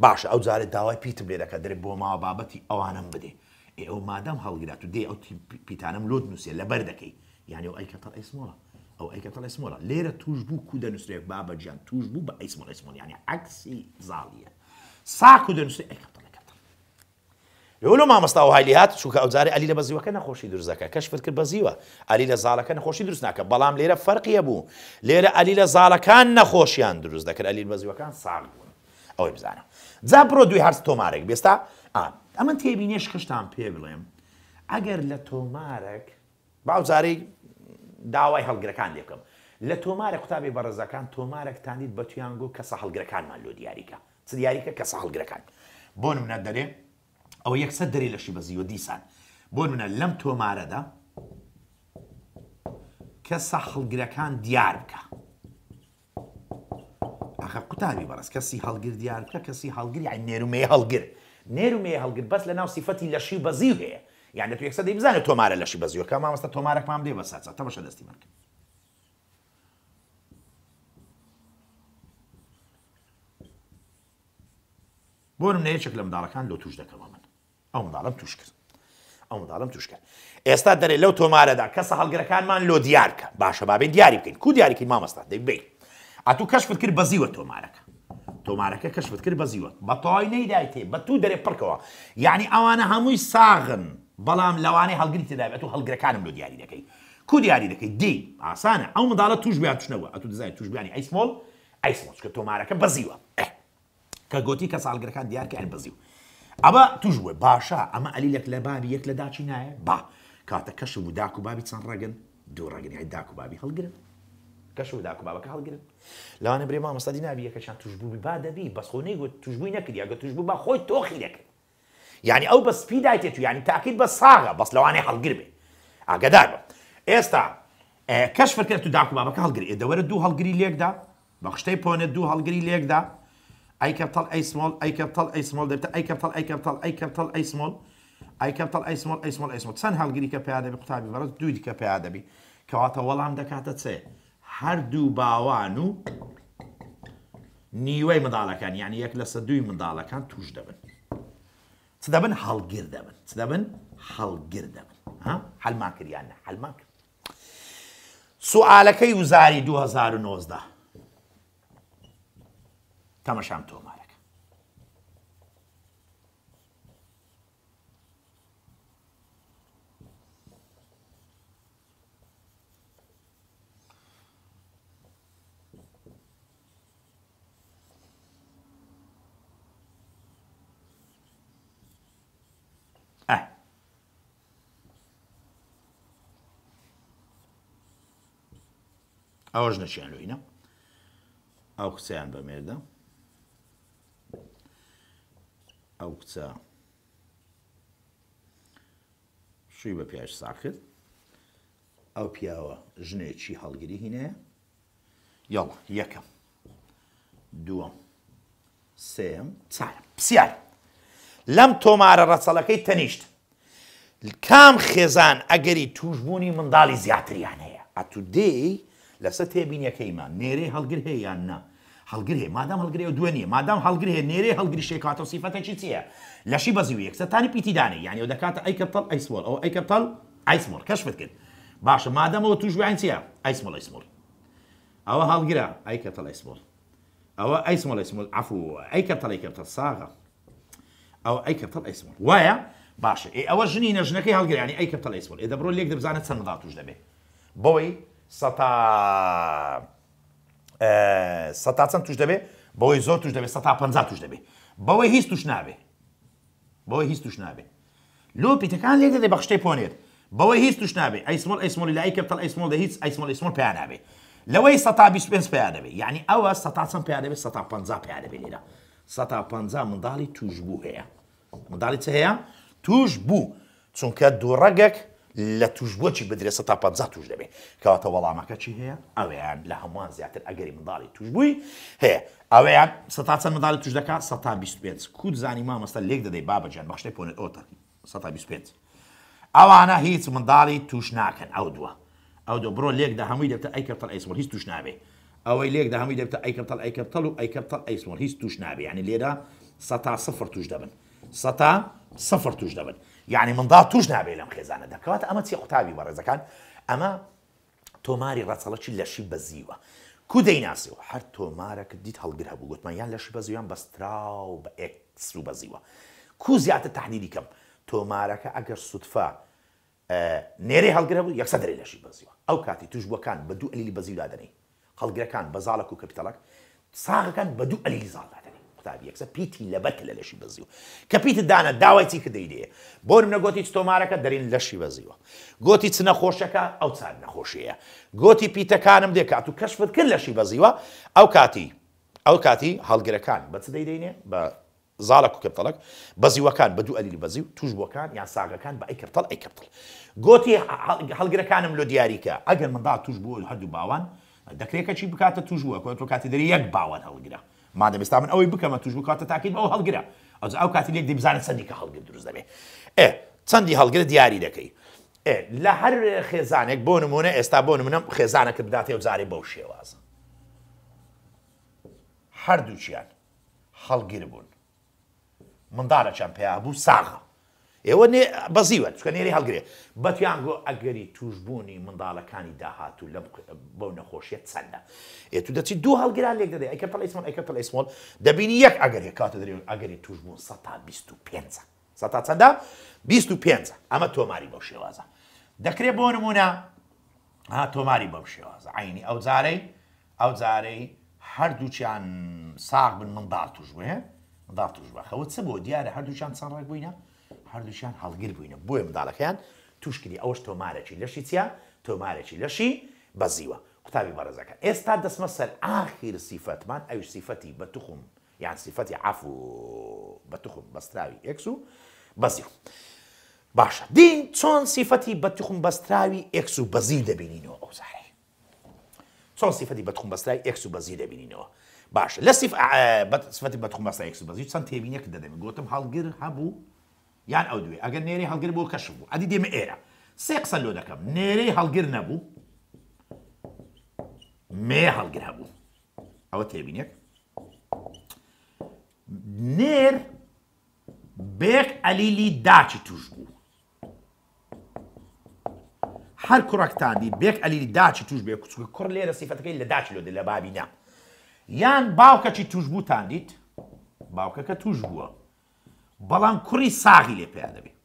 باشە ئەو جارێت داوای پیتم لێرەکە درێت بۆ ماوە بابەتی ئەوانم بدێ ئێو مادەم هەڵگرات و دێ ئەو پیتانم لۆ نووسێ لەبەر دەکەی یانی ئەو ئەیکەتە ئەیسمۆڵە ئەو ئەیکەتە ئەیسمۆڵە لێرە توش بوو کو دەنووسێ بابە گیان توش بوو بە ئەیسمۆل ئەیسمۆل یانی عکسی زاڵیە ساکو دەنووسێ ئەیکەتە لەولو مامەستا و هالی هات چووکە ئەوجارێ علی لە بەزیوەکە نەخۆشی درزەکە کەشفر کرد بەزیوە علی لە زالەکە نەخۆشی دروست ناکە بەڵام لێرە فەرقیە بوو لێرە علی لە زالەکان نەخۆشیان دروست دەکرد علی بەزیوەکان ساڵ بوو ئەوەی بزانم جا بڕۆ دوی هەرز تۆمارێک بێستا ئا ئەمە تێبینێش خشتان پێ بڵێم ئەگەر لە تۆمارێک باوزارەی داوای هەڵگرەکان لێکم لە تۆمارە قوتابی بەڕێزەکان تۆمارێکتانیت بە تویانگۆ کەسە هەڵگرەکانمان لۆ دیاریکە چ دیاریکە کەسە هەڵگرەکان بۆ منە دەرێ ئەوە یەکسە دەری لەشی بەزیۆ دیسان بۆ منە لەم تۆمارەدا کەسە هەڵگرەکان دیار بکە. ئەخە قوتابی بەڕست کەسی هەڵگردیان کە کەسی هەڵگری نێرومێ هەڵگر نێرومێ هەڵگر بەس لە ناو سیفەتی لەشی بەزی هەیە یان لە تو یەکسە دەی بزانێت تۆمارە لەشی بەزیەکە مامەستا تۆمارەکمان بێ بەساچە تەمەشە دەستی منکە بۆ نەیەچێک لە منداڵەکان لۆ توش دەکەمە من ئەو منداڵم توش کرد ئەو منداڵم توشکە ئێستا دەرێ لەو تۆمارەدا کەسە هەڵگرەکانمان لۆ دیارکە باشە بابێن دیاری بکەین کو دیاریکی مامەستا دەیبین ئەتو کەشفت کرد بەزیوە تۆمارەکە تۆمارەکە کەشفت کرد بەزیوە بەتەواوی نەیدای تێ بە تو دەرێ پڕکەوە یعنی ئەوانە هەمووی ساغن بەڵام لەوانەی هەڵگری تێدابێت و هەلگرەکانم لۆ دیاری دەکەی کو دیاری دەکەی دی ئاسانە ئەو منداڵە توش بیان توشنەوە ئەتو دەزای توشبیانی ئەیسمۆڵ ئەیسمۆچ کە تۆمارەکە بەزیوە کە گوتی کە ساڵگرەکان دیارکەیان بەزیوە ئەمە توش بووە باشە ئەمە ئەلیلەک لە بابی یەک لە داچی نایە با کاتە کەش و داک و بابی چەند ڕگەن دوو ڕگەنی داک و بابی هەڵگرن کەش و داک و بابەکە هەڵگرن لەوانە برێ مامەستادی نبی یەکەچان توشببوو با دەبی بەسخۆ نەیگوت توشببووی نەکردی ئەگە توشببوو بە خۆی تۆخی دەکرد یعنی ئەو بەسپی دایتێت و ینی تاکیید بە ساغە بەس لەوانەی هەڵگر بێ ئاگدار بە ئێستا کەش فکرد و داکوبابەکە هەڵگری دەوەرە دوو هەڵگری لێکدا بە خشتەی پۆنە دوو هەڵگری لێکدا ئەی کەپتەڵ ئەی سمۆڵ ئەی کەپتەڵ ئەی سمۆڵ دەبێت ئەی کەپتەڵ ئەی کەپتەڵ ئەی کەپتەڵ ئەی سمۆڵ ئەی کەپتەڵ ئەی سمۆڵ ئەی سمۆڵ ئەی سمۆڵ چەند هەڵگری کە پیادەبی قوتابی بەڕست دووی کە پیادەبی کەواتە وەڵام دەکاتە چێ هەردوو باوان و نیوەی منداڵەکان یعنی یەک لە سە دووی منداڵەکان توش دەبن چ دەبن هەڵگیر دەبن چ دەبن هەڵگیر دەبن هەلما کردیان هەلما کرد سوالەکەی وزاری 2009 تەمەشام تۆمە ئەوەش نەچیان لوینە ئەو قسەیان بە مێردە ئەو قچە شوی بە پیاش ساکرد ئەو پیاوە ژنێکی هەڵگیری هینەیە یڵ یەکەم دووەم سێم چارم پرسیار لەم تۆمارە ڕەچەڵەکەی تەنیشت کام خێزان ئەگەری توشبوونی منداڵی زیاتریان هەیە ئە تو دێی لەسەر تێبینیەکەیمان نێرەی هەڵگر هەیەیان نا هەڵگر هەیە مادام هەڵگر و دوێنیە مادام هەڵگر هەیە نێرەی هەڵگری شێکاتە سیفەتە چی چییە لەشی بەزیوی یەکسەتانی پیتیدانە یعنی ئەو دەکاتە ئەیکەپتەڵ ئەیسمۆل ئەو ئەیکەپتەڵ ئایسمۆر کەشفت کرد اي سمول توژویان چیە ئایسمۆل ئەیسمۆر ئەوە هەڵگرە ئەیکەتەڵ ئەیسمۆل ئەوە اي ئەیسمۆل عفو سمول ئەیکەپتە باشا اي اول جنينه جنكي باشە يعني اي نەژنەکەی اي سمول اذا برو لێک دەبزانە چەندڵات توش دەبێت بوي سەتا چەند توش دەبێ بەوەی زۆر توش دەبێت سەتا پ توش دەبێ بەوەی هیچ توش نابێ بەوەی هیچ توش نابێ لۆپیتەکان لێ دەدێ بەخشتەی پۆنێت بەوەی هیچ توش نابێ ئەیسمۆل ئەیسمۆلی لای کەپتەڵ ئەیسمۆل دە هیچ ئەیسمۆل ئەیسمۆل پێیان نابێ لەوەی سەتا بیسپێنس پێیا دەبێ یعنی ئەوە چەند دەبێ لێرە منداڵی توش بوو هەیە منداڵی چ هەیە توش بوو چونکە دوو ڕەگەک لە توش بۆچی بدرێسە تا پ توش دەبێت کەواتە وەڵامەکە چی هەیە ئەویان لە هەمووان زیاتر ئەگەری منداڵی توش بووی هەیە ئەوەیان ستا چەند منداڵی توش دەکات 25 کود زانی ما مەستە لێک دەدەی بابەجان بەخشتەی پۆنێت ئۆتە 25 ئەوانە هیچ منداڵی توش ناکەن ئەو دووە ئەو دو بڕۆ لێک دە هەمووی دەبتە ئەیکەتەڵ ئەیسمۆ هیچ توش نابێت ئەوەی لێک دە هەمووی دەبتە ئەیکەتەڵ ئەیکەتەڵ و ئەیکەتەڵ ئەیسمۆ هیچ توش نابێ ینی لێرە سەتا سفر توش دەبن سەتا سفر توش دەبن یعنی مندا توش نابێ لەم خێزانە دەکەوات ئەمە چی قوتابی بەڕێزەکان ئەمە تۆماری ڕەچەڵەکی لەشی بەزیوە کو دەیناسیەوە هەر تۆمارەکە دیت هەڵگر هەبوو گوتمان یان لەشی بەزیوان بەستراو بە ئەکس و بەزیوە کو زیاتر تحلیلی کەم تۆمارەکە ئەگەر سوتفا نێرەی هەڵگر هەبوو یەکسە دەری لەشی بەزیوە ئەو کاتی توشبووەکان بە دوو ئەلیلی بەزیلا دەنەی هەڵگرەکان بەزالک و کەپیتەڵک ساغەکان بە دوو ئەلیلی زاڵە قوتابی یەکسە پیتی لەبەرکە لە لەشی بەزی و کە پیت داە داوای چی کردەیدێ بۆرم نەگوتی تۆمارەکە دەرین لەشی بەزیوە گوتی چ نەخۆشەکە ئەو چار نەخۆشیە گوتی پیتەکانم دێکات و کەشفت کرد لەشی بەزیوە ئەو کاتی ئەو کاتی هەڵگرەکان بە چ دەیدەینێ بە زالە و کەپتەڵک بەزیوەکان بە دوو ئەلی بەزی و توشبووەکان یان ساگەکان بە ئەی کەپتەڵ ئەی کەپتڵ گوتی هەڵگرەکانم لۆ دیاریکە ئەگەر مندا توش بوو هەردوو باوان دەکرێکە چی بکاتە توژووە کۆ تۆ کاتی دەری یەک باوان هەڵگرە مادە بێستا من ئەوەی بکەمە توش بکاتە تاکیید بەەوە هەڵگرە ئەو ئەو کاتی لێک دەبزانێت چەندیکە هەڵگر دروست دەبێ ئێ چەندی هەڵگرە دیاری دەکەی ئێ لە هەر خێزانێک بۆ نمونە ئێستا بۆ نمونم خێزانەکە بداتێ و زارێ بەو شێوازە هەردووچیان هەڵگیر بوون منداڵە چەند پێیا بوو ساغە ئێوە بەزیوە چکە نێری هەڵگرێ بەتیان گۆ ئەگەری توشببوونی منداڵەکانی داهاتوو لە بەو نەخۆشیە چەندە ئێ تو دەچی دوو هەڵگران لێک دەدەی ئەکە پلیسمۆن ئەکە پلیسمۆن دەبینی یەک ئەگەری کاتە دەرێن ئەگەری توشببوون 25 سەتا چەندە 25 ئەمە تۆماری بەو شێوازە دەکرێت بۆ نمونە ها تۆماری بەو شێوازە عینی ئەو جارەی ئەو جارەی هەردووچیان ساغ بن منداڵ توش بێ منداڵ توش بە خەوت چ بۆ دیارە هەردووچیان چەند ڕێک بووینە هەردووشیان هەڵگیر بووینە بۆیە منداڵەکەیان توشکری ئەوەش تۆمارێکی لەشی چیا تۆمارێکی لەشی بەزیوە قوتابی بەڕزەکە ئێستا دەسمە سەر ئاخیر سیفەتمان ئەوش سیفەتی بە توخم یان سیفەتی عفو بە توخم بەستراوی ئەکس و بەزیو. باشە دی چۆن سیفەتی بە توخم بەستراوی ئەکس و بەزی دەبینینەوە ئەو زارێ. چۆن سیفەتی بەتخم بەستراوی ئەکس و بەزی دەبینینەوە. باشە لە سیفەتی بەتخم بەستراوی ئەکس و بەزی چەند تێبینەکە دەدەمین گوتم هەڵگر هەبوو یان ئەو دوێ ئەگەر نێری هەڵگر بۆ کەش بوو ئەدی دێمە ئێرە سێ قسە لۆ دەکەم نێرەی هەڵگر نەبوو مێ هەڵگر هەبوو ئەوە تێبینێک نێر بێک ئەلیلی داچی توش بوو هەر کوڕکتاندی بێک ئەلیلی داچی توش بێ کوچکە کوڕ لێرە سیفەتەکەی لە داچی لۆدە لە بابینا یان باوکەچی توش بوو تاندیت باوکەکە توش بووە بەڵام کوڕی ساغی لێ پێیا دەبێت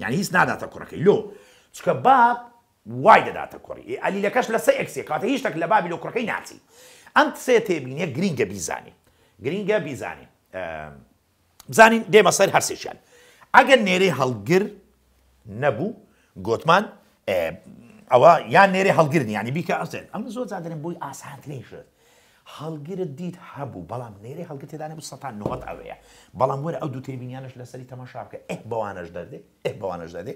یعنی هیچ ناداتە کوڕەکەی لۆ چکە باب وای دەداتە کوڕی ئەلیلەکەش لە سە ئەکسی کاتە هیچ شتێک لە بابی لە کوڕەکەی ناچی ئەم سێ تێبینە گرینگە بیزانی گرینگە بیزانین بزانین دێمە سەر هەرسێکیان ئەگەر نێرەی هەڵگر نەبوو گوتمان ئەوە یان نێرێ هەڵگرنی ینی بیکە ئەسێن ئەم زۆر زادرێن بۆی ئاسانترێشت هەڵگرت دیت هەبوو بەڵام نێری هەڵگە تێدانێ بوو سەتان نوەت ئەوەیە بەڵام وەرە ئەو دوو تێبینیانش لەسەری تەماشا بکە ئە بەوانش دەردێ ئە بەوانش دەدێ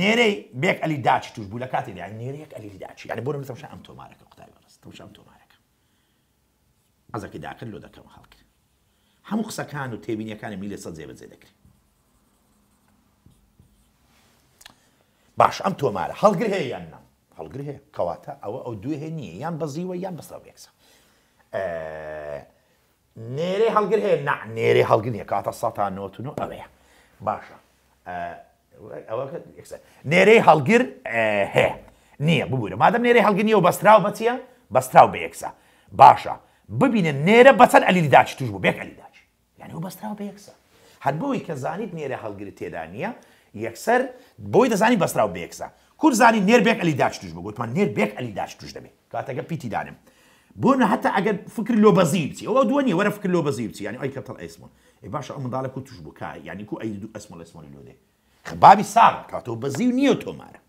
نێرەی بێک ئەلی داچی توش بوو لە کاتی دیان نێرەیەک ئەلی داچی یعنی بۆرم تەمشا ئەم تۆمارەکە قوتای بەڕست تەمشا ئەم تۆمارەکە ئەزەکە داکرد لۆ دەکەم هەڵکە هەموو قسەکان و تێبینیەکانی میلی سە جێبەجێ دەکرێت باش ئەم تۆمارە هەڵگر هەیە یان نام هەڵگر هەیە کەواتە ئەوە ئەو دوێ هەیە نییە یان بەزیوە یان بەسەڵ یەکسە نێرەی هەڵگر هەیە نا نێرەی هەڵگرنیە کاتە سە نۆتون و ئەوەیە باشە نێرەی هەڵگر هەیە نییە ببوورە مادەم نێرەی هەڵگرنیە و بەستراو بەچیە بەستراو بە یەکسە باشە ببینە نێرە بەچەند ئەلیداچ توش بوو بێک ئەلیداچ یعنی و بەستراو بە یەکسە هەر بۆی کە زانیت نێرە هەڵگر تێدا نییە یەکسەر بۆی دەزانی بەستراو بێکسە کورزانی نێر بێک ئەلیداچ توش بوو گوتمان نێر بێک ئەلیداچ توش دەبێت کاتەکە پیتی دانم. بون حتى اگر فكر لو بزيبتي او دواني ورا فكر لو بزيبتي يعني اي كتر اسمون اي باشا ام ضالك كنت بكاي يعني كو اي دو اسمه اسمون لو ده خبابي صار كاتو بزيو نيو تومار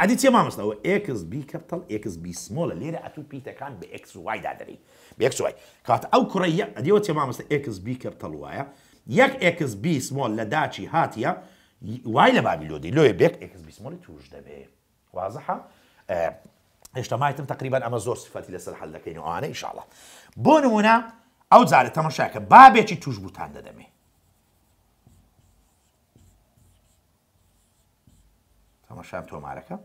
عادي تي ما لو اكس بي كابيتال اكس بي سمول ليرا اتو بي كان باكس واي دادري باكس واي كات او كريا اديو تي مامس اكس بي كابيتال واي يك اكس بي سمول لداتشي هاتيا واي لبابي لو دي لو بيك اكس بي سمول توش دبي واضحه آه هێشتا مایتم تقریبان ئەمە زۆر سفەتی لەسەر هەل دەکەین و ئەوانە ئیشاڵە بۆ نمونە ئەو جارە تەمەشاکە بابێکی توش بوتان دەدەمێ تەمەشام تۆمارەکە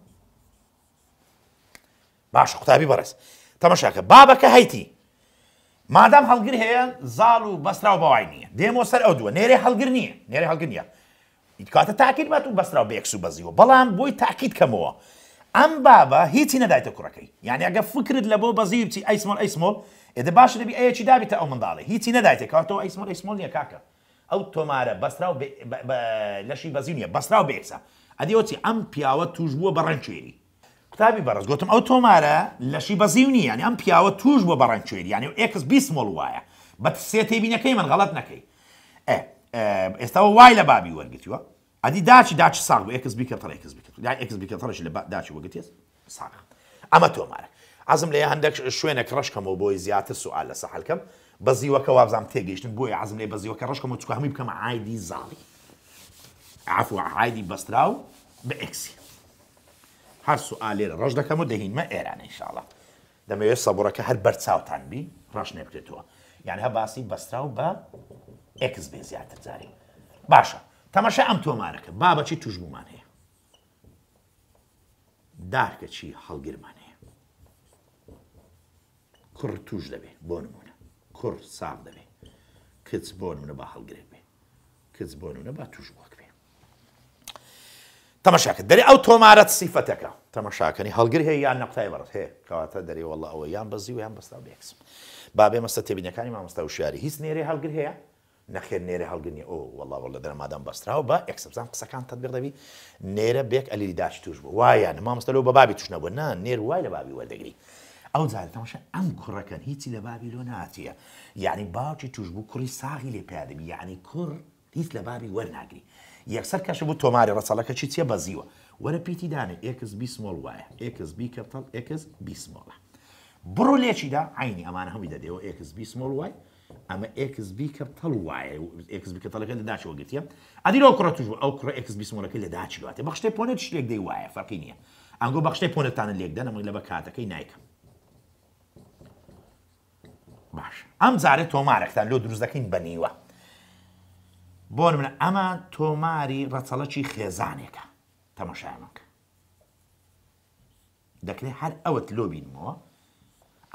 باش قوتابی بەڕست تەمەشاکە بابەکە هەیتی مادام هەڵگر هەیە زاڵ و بەسترا و بەوای نییە دێمۆ سەر ئەو دووە نێرێ هەڵگر نییە نێرێ هەڵگر نییە کاتە تاکیید بات و بەسترا و بێکس و بەزیوە بەڵام بۆی تاکیید کەمەوە ئەم بابە هیچی نەدایتە کوڕەکەی یعنی ئەگە فکرت لە بۆ بەزی بچی ئەیسمۆل ئەیسمۆل ئێدە باش دەبی ئەیەکی دابێتە ئەو منداڵی هیچی نەدایتە کاتەوە ئەیسمۆل ئەیسمۆل نیە کاکە ئەو تۆمارە بەستراو لەشی بەزیینە بەستراو بێکسا ئەدیەوەتی ئەم پیاوە توش بووە بەڕەنچێری قوتابی بەڕز گوتم ئەو تۆمارە لەشی بەزیونی ینی ئەم پیاوە توش بووە بەڕەنچێری ینی ئکس بیسمۆڵ وایە بە سێ تێبینەکەی من غەڵت نەکەی ئێستا وای لە بابی وەرگتیوە ئەدی داچی داچ ساغ بۆ ئەکس بیکە تەڕێ کەس بیکە ئەکس بیکە تەڕش لە داچی وەگەتێت ساغ ئەمە تۆمارە ئازم لێ هەندێک شوێنە ڕشکەمەوە بۆی زیاتر سوال لە سەحلکەم بەزیوەکە وابزانام تێگەیشتن بۆی عزم لێ بەزیوەکە ڕشکەمە چکە هەمی بکەم ئایدی زاڵی عفو عایدی بەسترا و بە ئەکسی هەر سوالێ ڕژ دەکەم و دەهینمە ئێرانە ئینشاءڵە دەمەوێت سەبڕەکە هەر بەرچاوتان بی ڕژ نێبکرێتەوە یان هە باسی بەسترا و بە ئەکس بێ زیاتر جاری باشە تەماشا ئەم تۆمارەکە بابەچی توش بوومان هەیە دارکە چی هەڵگیرمان هەیە کوڕ توش دەبێت بۆ نمونە کوڕ ساڵ دەبێت کچ بۆ نمونە با هەڵگرێت بێ کچ بۆ نمونە با توش وەک بێ تەمەشاکە دەری ئەو تۆمارەت سیفەتەکە تەمەشاکەنی هەڵگر هەیە یان نەقتای بەڕەت هەیە کەواتە دەری وڵە ئەوە یان بەزی و یان بەستا بێکسم با بێ مەستە تێبینەکانی مامۆستا و شاری هیچ نێری هەڵگر هەیە نەخێر نێرە هەڵگنی ئەو وڵاوە لە دەرەمادان بەستراوە بە ئەکسبزان قسەکان تەبیق دەبی نێرە بێک ئەلی داش توش بوو وایە مامستەلو بە بابی توشنەبوو نا نێر وای لە بابی وەردەگری ئەو زارتەمەشە ئەم کوڕەکەن هیچی لە بابی لۆ ناتیە یعنی باوکی توش بوو کوڕی ساغی لێ پیادەبی یعنی کوڕ هیچ لە بابی وەرناگری یەکسەر کەشە بوو تۆماری ڕەسەڵەکە چی چیە بەزیوە وەرە پیتی دانێ ئێکس بیسمۆڵ وایە ئێکس بی کەپتەڵ ئێکس بیسمۆڵە بڕۆ لێکیدا عینی ئەمان هەمی دەدەوە ئێکس بیسمۆڵ وای ئەمە ئکسB کە تەڵ وایە ئکسB کە تەڵەکە لە داچەوە گرتیە ئەدیرۆ کوڕە توژ ئەو کوڕ ئکسB سمۆەکە لە داچیواتێ بەخشتێ پۆنێت شتێک دەی وایە فەرقی نییە ئەنگۆ بەخشتێ پۆنتانە لێکدە نەمەی لە بە کاتەکەی نایکەم باش ئەم جارێت تۆمارێکتان لۆ دروستەکەین بەنیوە بۆ منە ئەمە تۆماری ڕەچەڵەکی خێزانێکە تەمەشایمەکە دەکرێت هەر ئەوت لۆبینمەوە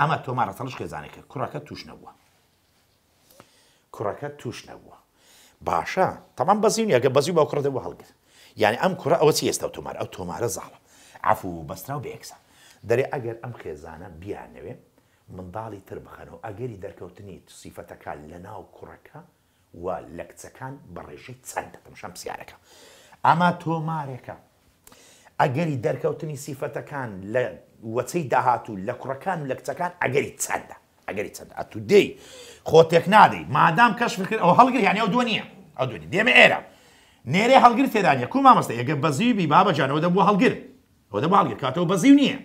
ئەمە تۆمارە تەڵش خێزانێکە کوڕەکە توش نەبووە کوڕەکە توش نەبووە باشە تەمان بەزیین یاگە بەزی بە کوڕ بۆ هەڵگر یعنی ئەم کوڕە ئەوە چی ئێستا تۆمار ئەو تۆمارە زاڵە عفو بەسترا و بێکسە دەرێ ئەگەر ئەم خێزانە بیانەوێ منداڵی تر بخەنەوە ئەگەری دەرکەوتنی سیفەتەکان لە ناو کوڕەکە و لە کچەکان بەڕێژەی چەند دەتەمشان پرسیارەکە ئەما تۆمارێکە ئەگەری دەرکەوتنی سیفەتەکان لە وەچەی داهاتوو لە کوڕەکان لە کچەکان ئەگەری چەندە ئەگەری چەند تو دی خۆتێک نادەی مادام کەش کرد ئەو هەڵگر یانی ئەو دو نییە ئەو دونی دێمە ئێرە نێرێ هەڵگر تێدانە کو مامەستا ئەگە بەزیوی بابەجانەوە دەبوو هەڵگر ئەو دە هەڵگر کاتەوە بەزیو نییە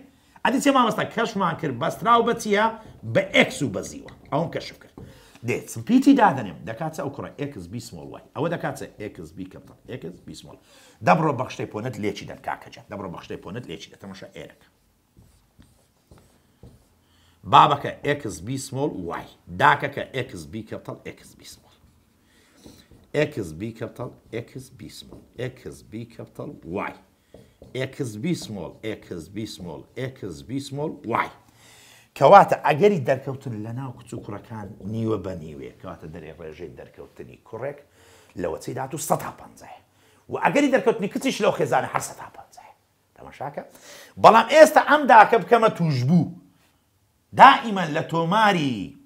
ئەدی چێ مامەستا کەشمان کرد بەستراو بەچیە بە ئەکس و بەزیوە ئەوم کەشف کرد دێت پیتی دادنێم دەکات ئەو کوڕ XB سمۆڵ وای ئەوە دەکات XB کەمتر XB سمۆڵ دەبڕۆ بەخشتەی پۆنت لێکی دەن کاکەجە دەبڕۆ بەخشتەی پۆنت لێکی دەتەمەشە ئێرەکە بابەکە XB سمۆل وای داکەکە XB کەپتەڵ XB سمۆل XB کەپتەڵ XB سمۆل XB کەپتەڵ وای XB سمۆل XB سمۆل XB سمۆل وای کەواتە ئەگەری دەرکەوتن لە ناو کچ و کوڕەکان نیوە بە نیوێ کەواتە دەرێ ڕێژەی دەرکەوتنی کوڕێک لەوە چی دات و 150 و ئەگەری دەرکەوتنی کچیش لەو خێزانە هەر 150 تەماشاکە بەڵام ئێستا ئەم داکە بکەمە توش بوو دائیمەن لە تۆماری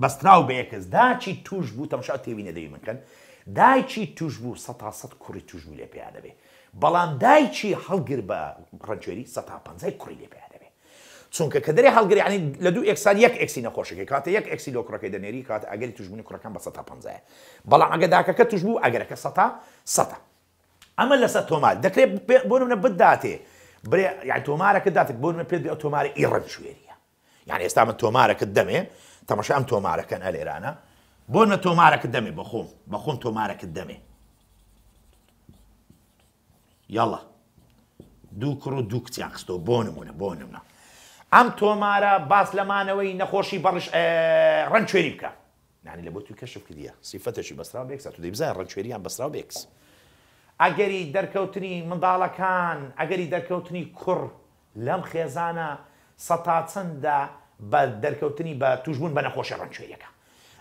بەستراو بەیەکەس داچی توش بوو تەمشا تێوی نەدەوی منکەن دایکی توش بوو سە کوڕی توش بوو لێ پێیا دەبێ بەڵام دایکی هەڵگر بە ڕەنجێری سە پ کوڕی لێ پێیا دەبێ چونکە کە دەری هەڵگریانی لە دوو ئەکسان یەک ئەکسی نەخۆشەکەی کاتە یەک ئەکسی لۆ کوڕەکەی دەنێری کات ئەگەری توشبوونی کوڕەکان بە سە پ بەڵام ئەگە داکەکە توش بوو ئەگەرەکە سە سە ئەمە لەسە تۆمار دەکرێت بۆ منە بداتێ برێ یان تۆمارەکە داتێت بۆ منە پێ ئۆتۆماری ئێڕەن شوێری یعنی ئێستا من تۆمارەکەت دەمێ تەمەشا ئەم تۆمارەکەن ئەلێرانە بۆ نە تۆمارەکە دەمێ بەخۆم بەخۆم تۆمارەکە دەمێ یاڵە دوو کڕ و دوو کچیان خستۆ بۆ نمونە بۆ نمونە ئەم تۆمارە باس لەمانەوەی نەخۆشی بەڕش ڕەنچێری بکە نانی لە بۆ توی کەشف کردیە سیفەتەشی بەسرا بێکس تو دەیبزای ڕەنچێریان بەسرا بێکس ئەگەری دەرکەوتنی منداڵەکان ئەگەری دەرکەوتنی کوڕ لەم خێزانە سەتا چەندە بە دەرکەوتنی بە توشبوون بە نەخۆشە ڕەنچێریەکە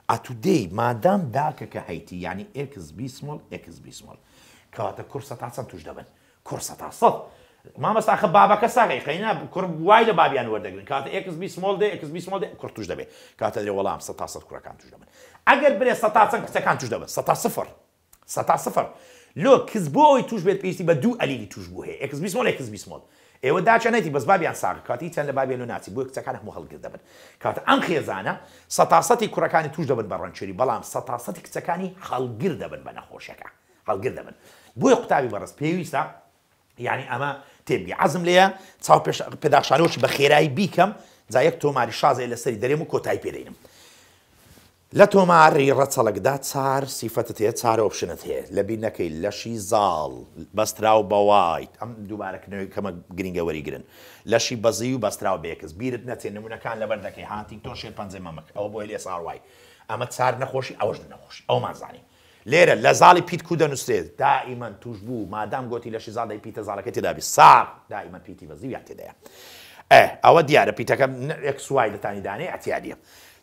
ئەتودەی مادام داکە کە هەیتی ینی ئکسB سمل ئکسB سمل کەواتە کورسە تا چەند توش دەبن کورسە تا سەڵ مامەستاخە بابەکە ساغی خینە کوڕ وای لە بابیان وەردەگرن کاتە ئکسB سمل ئکسB سمل کورت توش دەبێت کاتە درێ وەڵام سە تا سەد کوورەکان توش دەبن ئەگەر برێ سە تا چەند کچەکان توش دەبن سە تا سفر سە تا سفر لۆ کز بۆ ئەوی توش بێت پێویستی بە دوو ئەلیلی توش بوو هەیە ئکسB سمل ئکسB سمل ئێوە داچەنێتی بەس بابیان ساغ کاتی چەند لە بابێن و ناچی بۆ کچەکان هەموو هەڵگرد دەبن کاتە ئەم خێزانە سەتاسەتی کوڕەکانی توش دەبن بە ڕەنچێری بەڵام سەتاسەتی کچەکانی هەڵگر دەبن بە نەخۆشەکە هەڵگر دەبن بۆیە قوتابی بەڕست پێویستە یعنی ئەمە تێبی عزم لەیە چاو پێداخشانەوەش بە خێرایی بیکەم جا یەک تۆماری شازای لەسەری دەرێم و کۆتای پێدەینم. لە تۆماری ڕەچەڵکدا چار سیفەتت هەیە چارە ئۆپشنت هەیە لە بینەکەی لەشی زاڵ بەستراو بەوایت ئەم دووبارەکنەوەی کەمە گرنگەوەری گرن لەشی بەزی و بەستراو بێکس بیرت نەچێت نمونونەکان لەبەر دەکەی هاتی تۆ شێر پنج مەمەک ئەو بۆی لێ ساڕوای ئەمە چار نەخۆشی ئەوش نەخۆشی ئەو مازانانی لێرە لە زاڵی پیت کو دەنووسێت دائیمەن توش بوو مادام گوتی لەشی زادای پیتە زارەکە تێدابی ساق دائیمەن پیتی بەزیویان تێدایە ئەوە دیارە پیتەکەم ئەکسوای دەتانی دانێ ئەتیادیە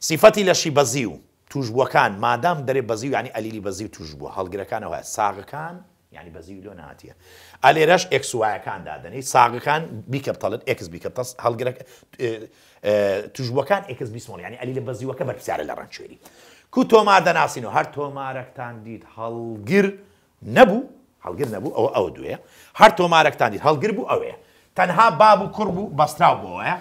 سیفەتی لەشی بەزی و توژبووەکان مادام دەرێ بەزی ینی ئەلیلی بەزی توش بوو هەڵگرەکانەوە ساغەکان ینی بەزی لۆ ناتە ئەلێرەش ئەکسواایەکان دادنی ساغەکان بیکەپتەڵت ئەکس بیکە هەڵگرەک توژبووەکان ئەکس بیسمۆن ینی ئەلی لە بەزیوەکە بەرپسیارە لە ڕەنچێری کو تۆمار دەناسین و هەر تۆمارەکتان دیت هەڵگر نەبوو هەڵگر نەبوو ئەو ئەو دوێ هەر تۆمارەکتان دیت هەڵگر بوو ئەوەیە تەنها باب و کوڕ بوو بەستراو بۆەیە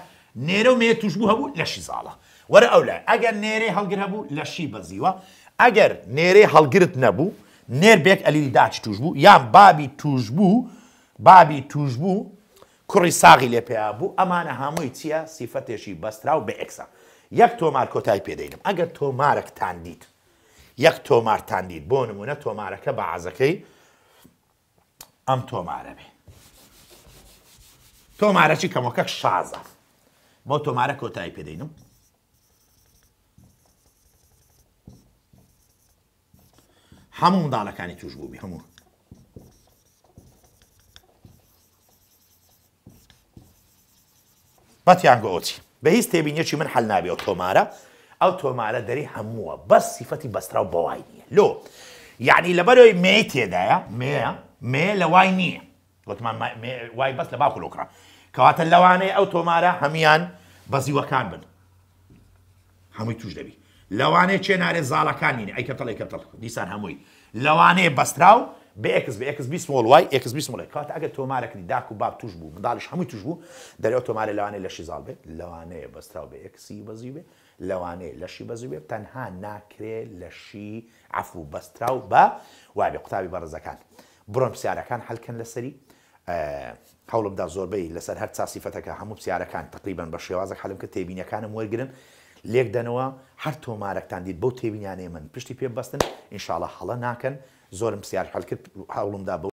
نێرە و مێ توش بوو هەبوو لە شیزاڵە وەرە ئەو لای ئەگەر نێرەی هەڵگر هەبوو لە شی بەزیوە ئەگەر نێرەی هەڵگرت نەبوو نێر بێک ئەلیلی داچ توش بوو یان بابی توش بوو بابی توش بوو کوڕی ساغی لێ پێیا بوو ئەمانە هەمووی چییە سیفەتێکی بەسترا و بە ئەکسا یەک تۆمار کۆتای پێدەینم ئەگەر تۆمارەکتان دیت یەک تۆمارتان دیت بۆ نمونە تۆمارەکە بە عزەکەی ئەم تۆمارە بێ تۆمارەی کەمەکە شازە بۆ تۆمارە کۆتایی پێدەینم هەموو منداڵەکانی توش بووبی هەموو بەتیان گۆچی بە هیچ تێبینیەکی من هەل نابێ ئەو تۆمارە ئەو تۆمارە دەری هەمووە بەس سیفەتی بەسترا و بەوای نیە لۆ یعنی لەبەرەوەی مێ تێدایە مێە مێ لە وای نییە وتمان وای بەس لە باخلۆکرا کەواتە لەوانەیە ئەو تۆمارە هەمان بەزیوەکان بن هەمووی توش دەبی لەوانەیە چێ نارێ زاڵەکانین ئەیکە تەڵێککە تەڵ دیسان هەمووی لەوانەیە بەستراو بخۆڵوای کات ئەگە تۆمارەکنی داک و باب توش بوو منداڵش هەمووی توش بوو دەرەوە تۆمارە لەوانەیە لەشی زاڵ بێت لەوانەیە بەستراو بە ئەکسی بەزی بێ لەوانەیە لەشی بەزی بێ تەنها ناکرێ لەشی ئەفو بەستراو بە وای بێ قوتابی بەڕزەکان بڕۆم پرسیارەکان هەلکەن لەسەری هەوڵمدا زۆربەی لەسەر هەر چاسیفەتەکە هەموو پرسیارەکان تقریبان بە شێوازە حلم کە تێبینەکانم وەرگن لێک دەنەوە هەر تۆمارەکتان دیت بەو تێبینیانێ من پشتی پێ بەستن ئینشاالله هەڵە ناکەن زۆرم سیار هەلکرد هاوڵمدا بە